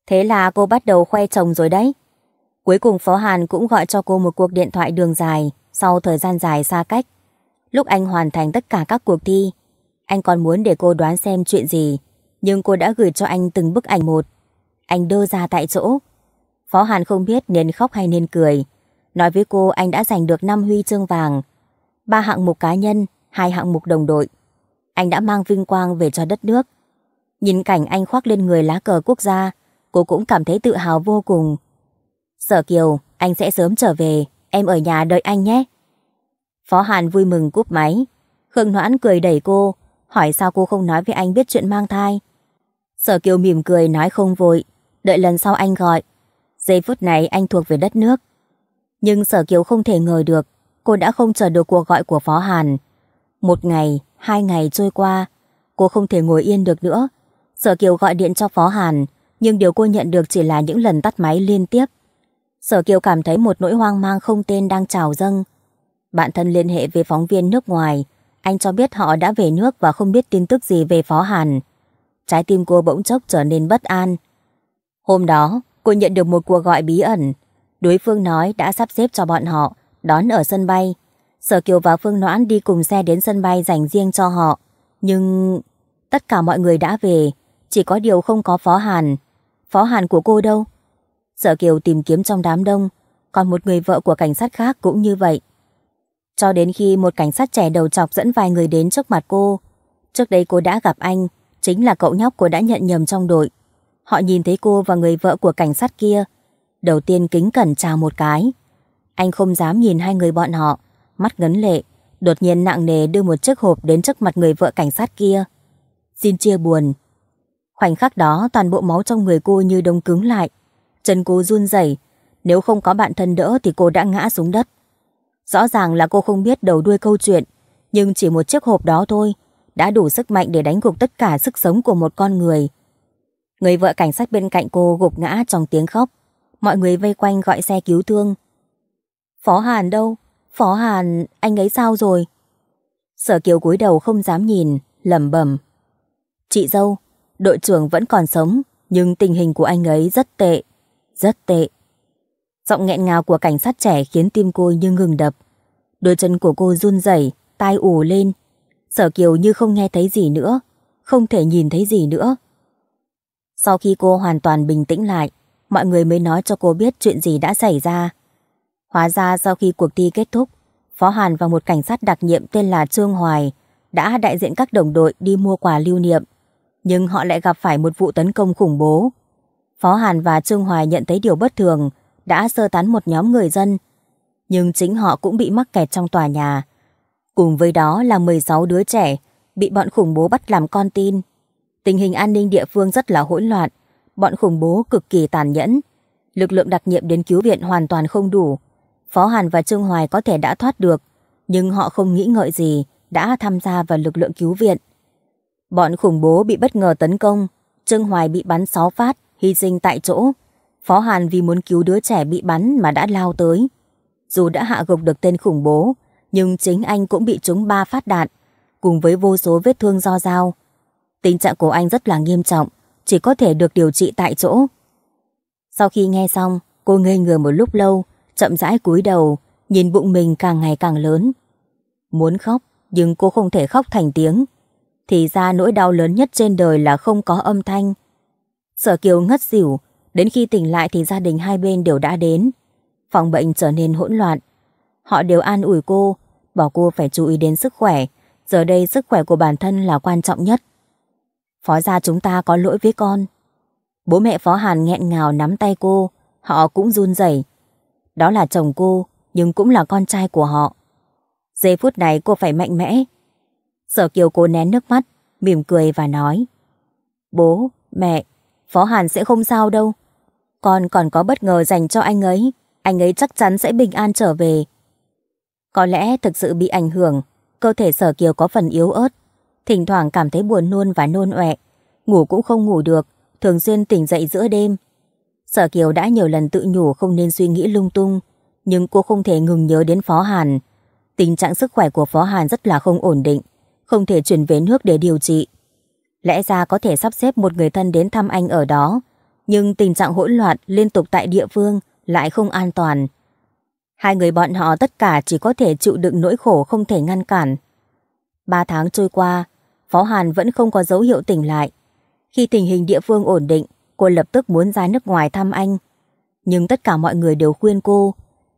Thế là cô bắt đầu khoe chồng rồi đấy. Cuối cùng Phó Hàn cũng gọi cho cô một cuộc điện thoại đường dài sau thời gian dài xa cách. Lúc anh hoàn thành tất cả các cuộc thi, anh còn muốn để cô đoán xem chuyện gì, nhưng cô đã gửi cho anh từng bức ảnh một. Anh đơ ra tại chỗ. Phó Hàn không biết nên khóc hay nên cười. Nói với cô anh đã giành được 5 huy chương vàng, ba hạng mục cá nhân, hai hạng mục đồng đội. Anh đã mang vinh quang về cho đất nước. Nhìn cảnh anh khoác lên người lá cờ quốc gia, cô cũng cảm thấy tự hào vô cùng. Sở Kiều, anh sẽ sớm trở về, em ở nhà đợi anh nhé. Phó Hàn vui mừng cúp máy. Khương Noãn cười đẩy cô, hỏi sao cô không nói với anh biết chuyện mang thai. Sở Kiều mỉm cười nói không vội, đợi lần sau anh gọi. Giây phút này anh thuộc về đất nước. Nhưng Sở Kiều không thể ngờ được, cô đã không chờ được cuộc gọi của Phó Hàn. Một ngày, hai ngày trôi qua, cô không thể ngồi yên được nữa. Sở Kiều gọi điện cho Phó Hàn, nhưng điều cô nhận được chỉ là những lần tắt máy liên tiếp. Sở Kiều cảm thấy một nỗi hoang mang không tên đang trào dâng. Bạn thân liên hệ với phóng viên nước ngoài, anh cho biết họ đã về nước và không biết tin tức gì về Phó Hàn. Trái tim cô bỗng chốc trở nên bất an. Hôm đó, cô nhận được một cuộc gọi bí ẩn. Đối phương nói đã sắp xếp cho bọn họ, đón ở sân bay. Sở Kiều và Phương Noãn đi cùng xe đến sân bay dành riêng cho họ. Nhưng tất cả mọi người đã về, chỉ có điều không có Phó Hàn. Phó Hàn của cô đâu? Sở Kiều tìm kiếm trong đám đông, còn một người vợ của cảnh sát khác cũng như vậy. Cho đến khi một cảnh sát trẻ đầu chọc dẫn vài người đến trước mặt cô. Trước đây cô đã gặp anh, chính là cậu nhóc cô đã nhận nhầm trong đội. Họ nhìn thấy cô và người vợ của cảnh sát kia. Đầu tiên kính cẩn chào một cái. Anh không dám nhìn hai người bọn họ, mắt ngấn lệ, đột nhiên nặng nề đưa một chiếc hộp đến trước mặt người vợ cảnh sát kia. Xin chia buồn. Khoảnh khắc đó toàn bộ máu trong người cô như đông cứng lại. Chân cô run rẩy, nếu không có bạn thân đỡ thì cô đã ngã xuống đất. Rõ ràng là cô không biết đầu đuôi câu chuyện, nhưng chỉ một chiếc hộp đó thôi đã đủ sức mạnh để đánh gục tất cả sức sống của một con người. Người vợ cảnh sát bên cạnh cô gục ngã trong tiếng khóc. Mọi người vây quanh gọi xe cứu thương. Phó Hàn đâu? Phó Hàn, anh ấy sao rồi? Sở kiều cúi đầu không dám nhìn, lẩm bẩm. Chị dâu, đội trưởng vẫn còn sống, nhưng tình hình của anh ấy rất tệ, rất tệ. Giọng nghẹn ngào của cảnh sát trẻ khiến tim cô như ngừng đập. Đôi chân của cô run rẩy, tai ù lên. Sở Kiều như không nghe thấy gì nữa, không thể nhìn thấy gì nữa. Sau khi cô hoàn toàn bình tĩnh lại, mọi người mới nói cho cô biết chuyện gì đã xảy ra. Hóa ra sau khi cuộc thi kết thúc, Phó Hàn và một cảnh sát đặc nhiệm tên là Trương Hoài đã đại diện các đồng đội đi mua quà lưu niệm. Nhưng họ lại gặp phải một vụ tấn công khủng bố. Phó Hàn và Trương Hoài nhận thấy điều bất thường, đã sơ tán một nhóm người dân, nhưng chính họ cũng bị mắc kẹt trong tòa nhà. Cùng với đó là 16 đứa trẻ bị bọn khủng bố bắt làm con tin. Tình hình an ninh địa phương rất là hỗn loạn, bọn khủng bố cực kỳ tàn nhẫn. Lực lượng đặc nhiệm đến cứu viện hoàn toàn không đủ. Phó Hàn và Trương Hoài có thể đã thoát được, nhưng họ không nghĩ ngợi gì đã tham gia vào lực lượng cứu viện. Bọn khủng bố bị bất ngờ tấn công, Trương Hoài bị bắn 6 phát, hy sinh tại chỗ. Phó Hàn vì muốn cứu đứa trẻ bị bắn mà đã lao tới. Dù đã hạ gục được tên khủng bố, nhưng chính anh cũng bị trúng ba phát đạn, cùng với vô số vết thương do dao. Tình trạng của anh rất là nghiêm trọng, chỉ có thể được điều trị tại chỗ. Sau khi nghe xong, cô ngây người một lúc lâu, chậm rãi cúi đầu, nhìn bụng mình càng ngày càng lớn. Muốn khóc, nhưng cô không thể khóc thành tiếng. Thì ra nỗi đau lớn nhất trên đời là không có âm thanh. Sở Kiều ngất xỉu, Đến khi tỉnh lại thì gia đình hai bên đều đã đến. Phòng bệnh trở nên hỗn loạn. Họ đều an ủi cô, bảo cô phải chú ý đến sức khỏe. Giờ đây sức khỏe của bản thân là quan trọng nhất. Phó gia chúng ta có lỗi với con. Bố mẹ Phó Hàn nghẹn ngào nắm tay cô, họ cũng run rẩy. Đó là chồng cô, nhưng cũng là con trai của họ. Giây phút này cô phải mạnh mẽ. Sở Kiều cô nén nước mắt, mỉm cười và nói. Bố, mẹ, Phó Hàn sẽ không sao đâu con còn có bất ngờ dành cho anh ấy. Anh ấy chắc chắn sẽ bình an trở về. Có lẽ thực sự bị ảnh hưởng, cơ thể sở kiều có phần yếu ớt. Thỉnh thoảng cảm thấy buồn nôn và nôn ọe ngủ cũng không ngủ được, thường xuyên tỉnh dậy giữa đêm. Sở Kiều đã nhiều lần tự nhủ không nên suy nghĩ lung tung, nhưng cô không thể ngừng nhớ đến Phó Hàn. Tình trạng sức khỏe của Phó Hàn rất là không ổn định, không thể chuyển về nước để điều trị. Lẽ ra có thể sắp xếp một người thân đến thăm anh ở đó, nhưng tình trạng hỗn loạn liên tục tại địa phương lại không an toàn. Hai người bọn họ tất cả chỉ có thể chịu đựng nỗi khổ không thể ngăn cản. Ba tháng trôi qua, Phó Hàn vẫn không có dấu hiệu tỉnh lại. Khi tình hình địa phương ổn định, cô lập tức muốn ra nước ngoài thăm anh. Nhưng tất cả mọi người đều khuyên cô.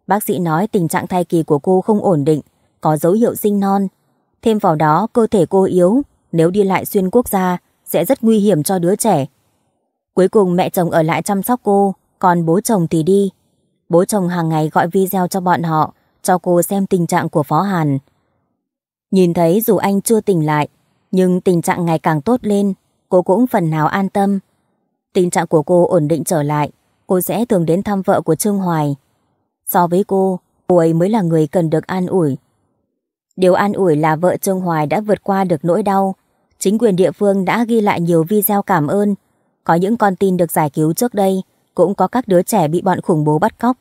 Bác sĩ nói tình trạng thai kỳ của cô không ổn định, có dấu hiệu sinh non. Thêm vào đó, cơ thể cô yếu, nếu đi lại xuyên quốc gia sẽ rất nguy hiểm cho đứa trẻ Cuối cùng mẹ chồng ở lại chăm sóc cô, còn bố chồng thì đi. Bố chồng hàng ngày gọi video cho bọn họ, cho cô xem tình trạng của Phó Hàn. Nhìn thấy dù anh chưa tỉnh lại, nhưng tình trạng ngày càng tốt lên, cô cũng phần nào an tâm. Tình trạng của cô ổn định trở lại, cô sẽ thường đến thăm vợ của Trương Hoài. So với cô, cô ấy mới là người cần được an ủi. Điều an ủi là vợ Trương Hoài đã vượt qua được nỗi đau. Chính quyền địa phương đã ghi lại nhiều video cảm ơn có những con tin được giải cứu trước đây, cũng có các đứa trẻ bị bọn khủng bố bắt cóc.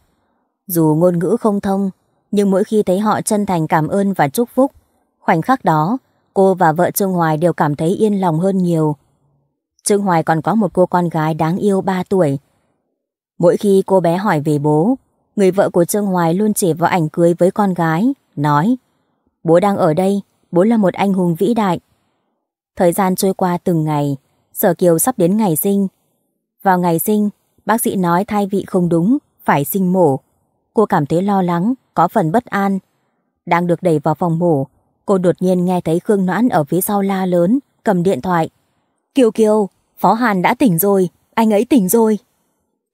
Dù ngôn ngữ không thông, nhưng mỗi khi thấy họ chân thành cảm ơn và chúc phúc, khoảnh khắc đó, cô và vợ Trương Hoài đều cảm thấy yên lòng hơn nhiều. Trương Hoài còn có một cô con gái đáng yêu 3 tuổi. Mỗi khi cô bé hỏi về bố, người vợ của Trương Hoài luôn chỉ vào ảnh cưới với con gái, nói Bố đang ở đây, bố là một anh hùng vĩ đại. Thời gian trôi qua từng ngày, Sở Kiều sắp đến ngày sinh. Vào ngày sinh, bác sĩ nói thai vị không đúng, phải sinh mổ. Cô cảm thấy lo lắng, có phần bất an. Đang được đẩy vào phòng mổ, cô đột nhiên nghe thấy Khương Noãn ở phía sau la lớn, cầm điện thoại. Kiều Kiều, Phó Hàn đã tỉnh rồi, anh ấy tỉnh rồi.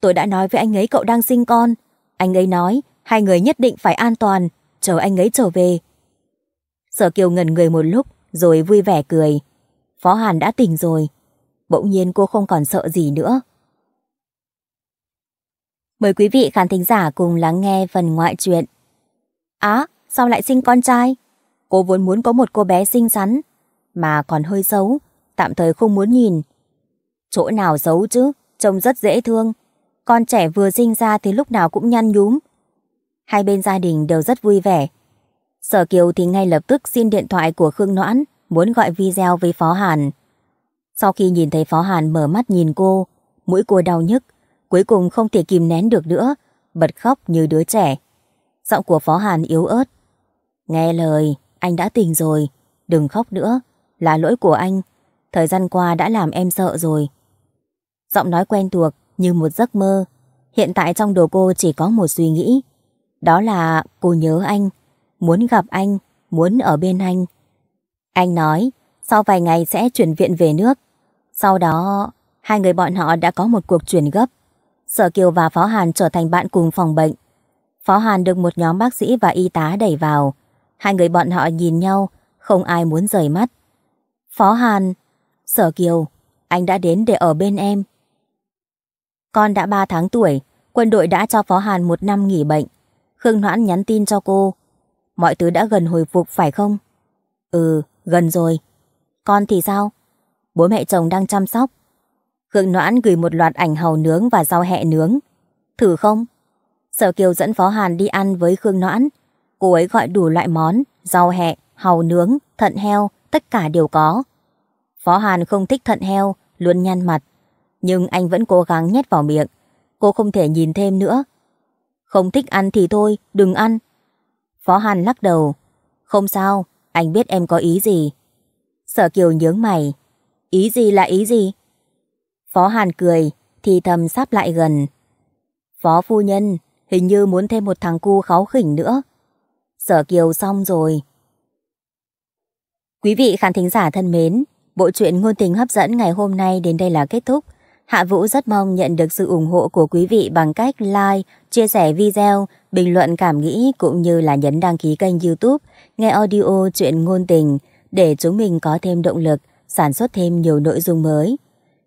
Tôi đã nói với anh ấy cậu đang sinh con. Anh ấy nói, hai người nhất định phải an toàn, chờ anh ấy trở về. Sở Kiều ngẩn người một lúc, rồi vui vẻ cười. Phó Hàn đã tỉnh rồi, bỗng nhiên cô không còn sợ gì nữa. Mời quý vị khán thính giả cùng lắng nghe phần ngoại truyện. Á, sao lại sinh con trai? Cô vốn muốn có một cô bé xinh xắn, mà còn hơi xấu, tạm thời không muốn nhìn. Chỗ nào xấu chứ, trông rất dễ thương. Con trẻ vừa sinh ra thì lúc nào cũng nhăn nhúm. Hai bên gia đình đều rất vui vẻ. Sở Kiều thì ngay lập tức xin điện thoại của Khương Noãn, muốn gọi video với Phó Hàn. Sau khi nhìn thấy Phó Hàn mở mắt nhìn cô, mũi cô đau nhức, cuối cùng không thể kìm nén được nữa, bật khóc như đứa trẻ. Giọng của Phó Hàn yếu ớt. Nghe lời, anh đã tỉnh rồi, đừng khóc nữa, là lỗi của anh, thời gian qua đã làm em sợ rồi. Giọng nói quen thuộc như một giấc mơ, hiện tại trong đầu cô chỉ có một suy nghĩ. Đó là cô nhớ anh, muốn gặp anh, muốn ở bên anh. Anh nói, sau vài ngày sẽ chuyển viện về nước. Sau đó, hai người bọn họ đã có một cuộc chuyển gấp. Sở Kiều và Phó Hàn trở thành bạn cùng phòng bệnh. Phó Hàn được một nhóm bác sĩ và y tá đẩy vào. Hai người bọn họ nhìn nhau, không ai muốn rời mắt. Phó Hàn, Sở Kiều, anh đã đến để ở bên em. Con đã ba tháng tuổi, quân đội đã cho Phó Hàn một năm nghỉ bệnh. Khương Noãn nhắn tin cho cô. Mọi thứ đã gần hồi phục phải không? Ừ, gần rồi. Con thì sao? bố mẹ chồng đang chăm sóc. Khương Noãn gửi một loạt ảnh hàu nướng và rau hẹ nướng. Thử không? Sở Kiều dẫn Phó Hàn đi ăn với Khương Noãn. Cô ấy gọi đủ loại món, rau hẹ, hàu nướng, thận heo, tất cả đều có. Phó Hàn không thích thận heo, luôn nhăn mặt. Nhưng anh vẫn cố gắng nhét vào miệng. Cô không thể nhìn thêm nữa. Không thích ăn thì thôi, đừng ăn. Phó Hàn lắc đầu. Không sao, anh biết em có ý gì. Sở Kiều nhướng mày, ý gì là ý gì? Phó Hàn cười, thì thầm sắp lại gần. Phó phu nhân, hình như muốn thêm một thằng cu kháu khỉnh nữa. Sở Kiều xong rồi. Quý vị khán thính giả thân mến, bộ truyện ngôn tình hấp dẫn ngày hôm nay đến đây là kết thúc. Hạ Vũ rất mong nhận được sự ủng hộ của quý vị bằng cách like, chia sẻ video, bình luận cảm nghĩ cũng như là nhấn đăng ký kênh youtube, nghe audio chuyện ngôn tình để chúng mình có thêm động lực sản xuất thêm nhiều nội dung mới.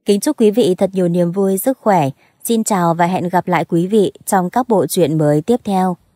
Kính chúc quý vị thật nhiều niềm vui, sức khỏe. Xin chào và hẹn gặp lại quý vị trong các bộ truyện mới tiếp theo.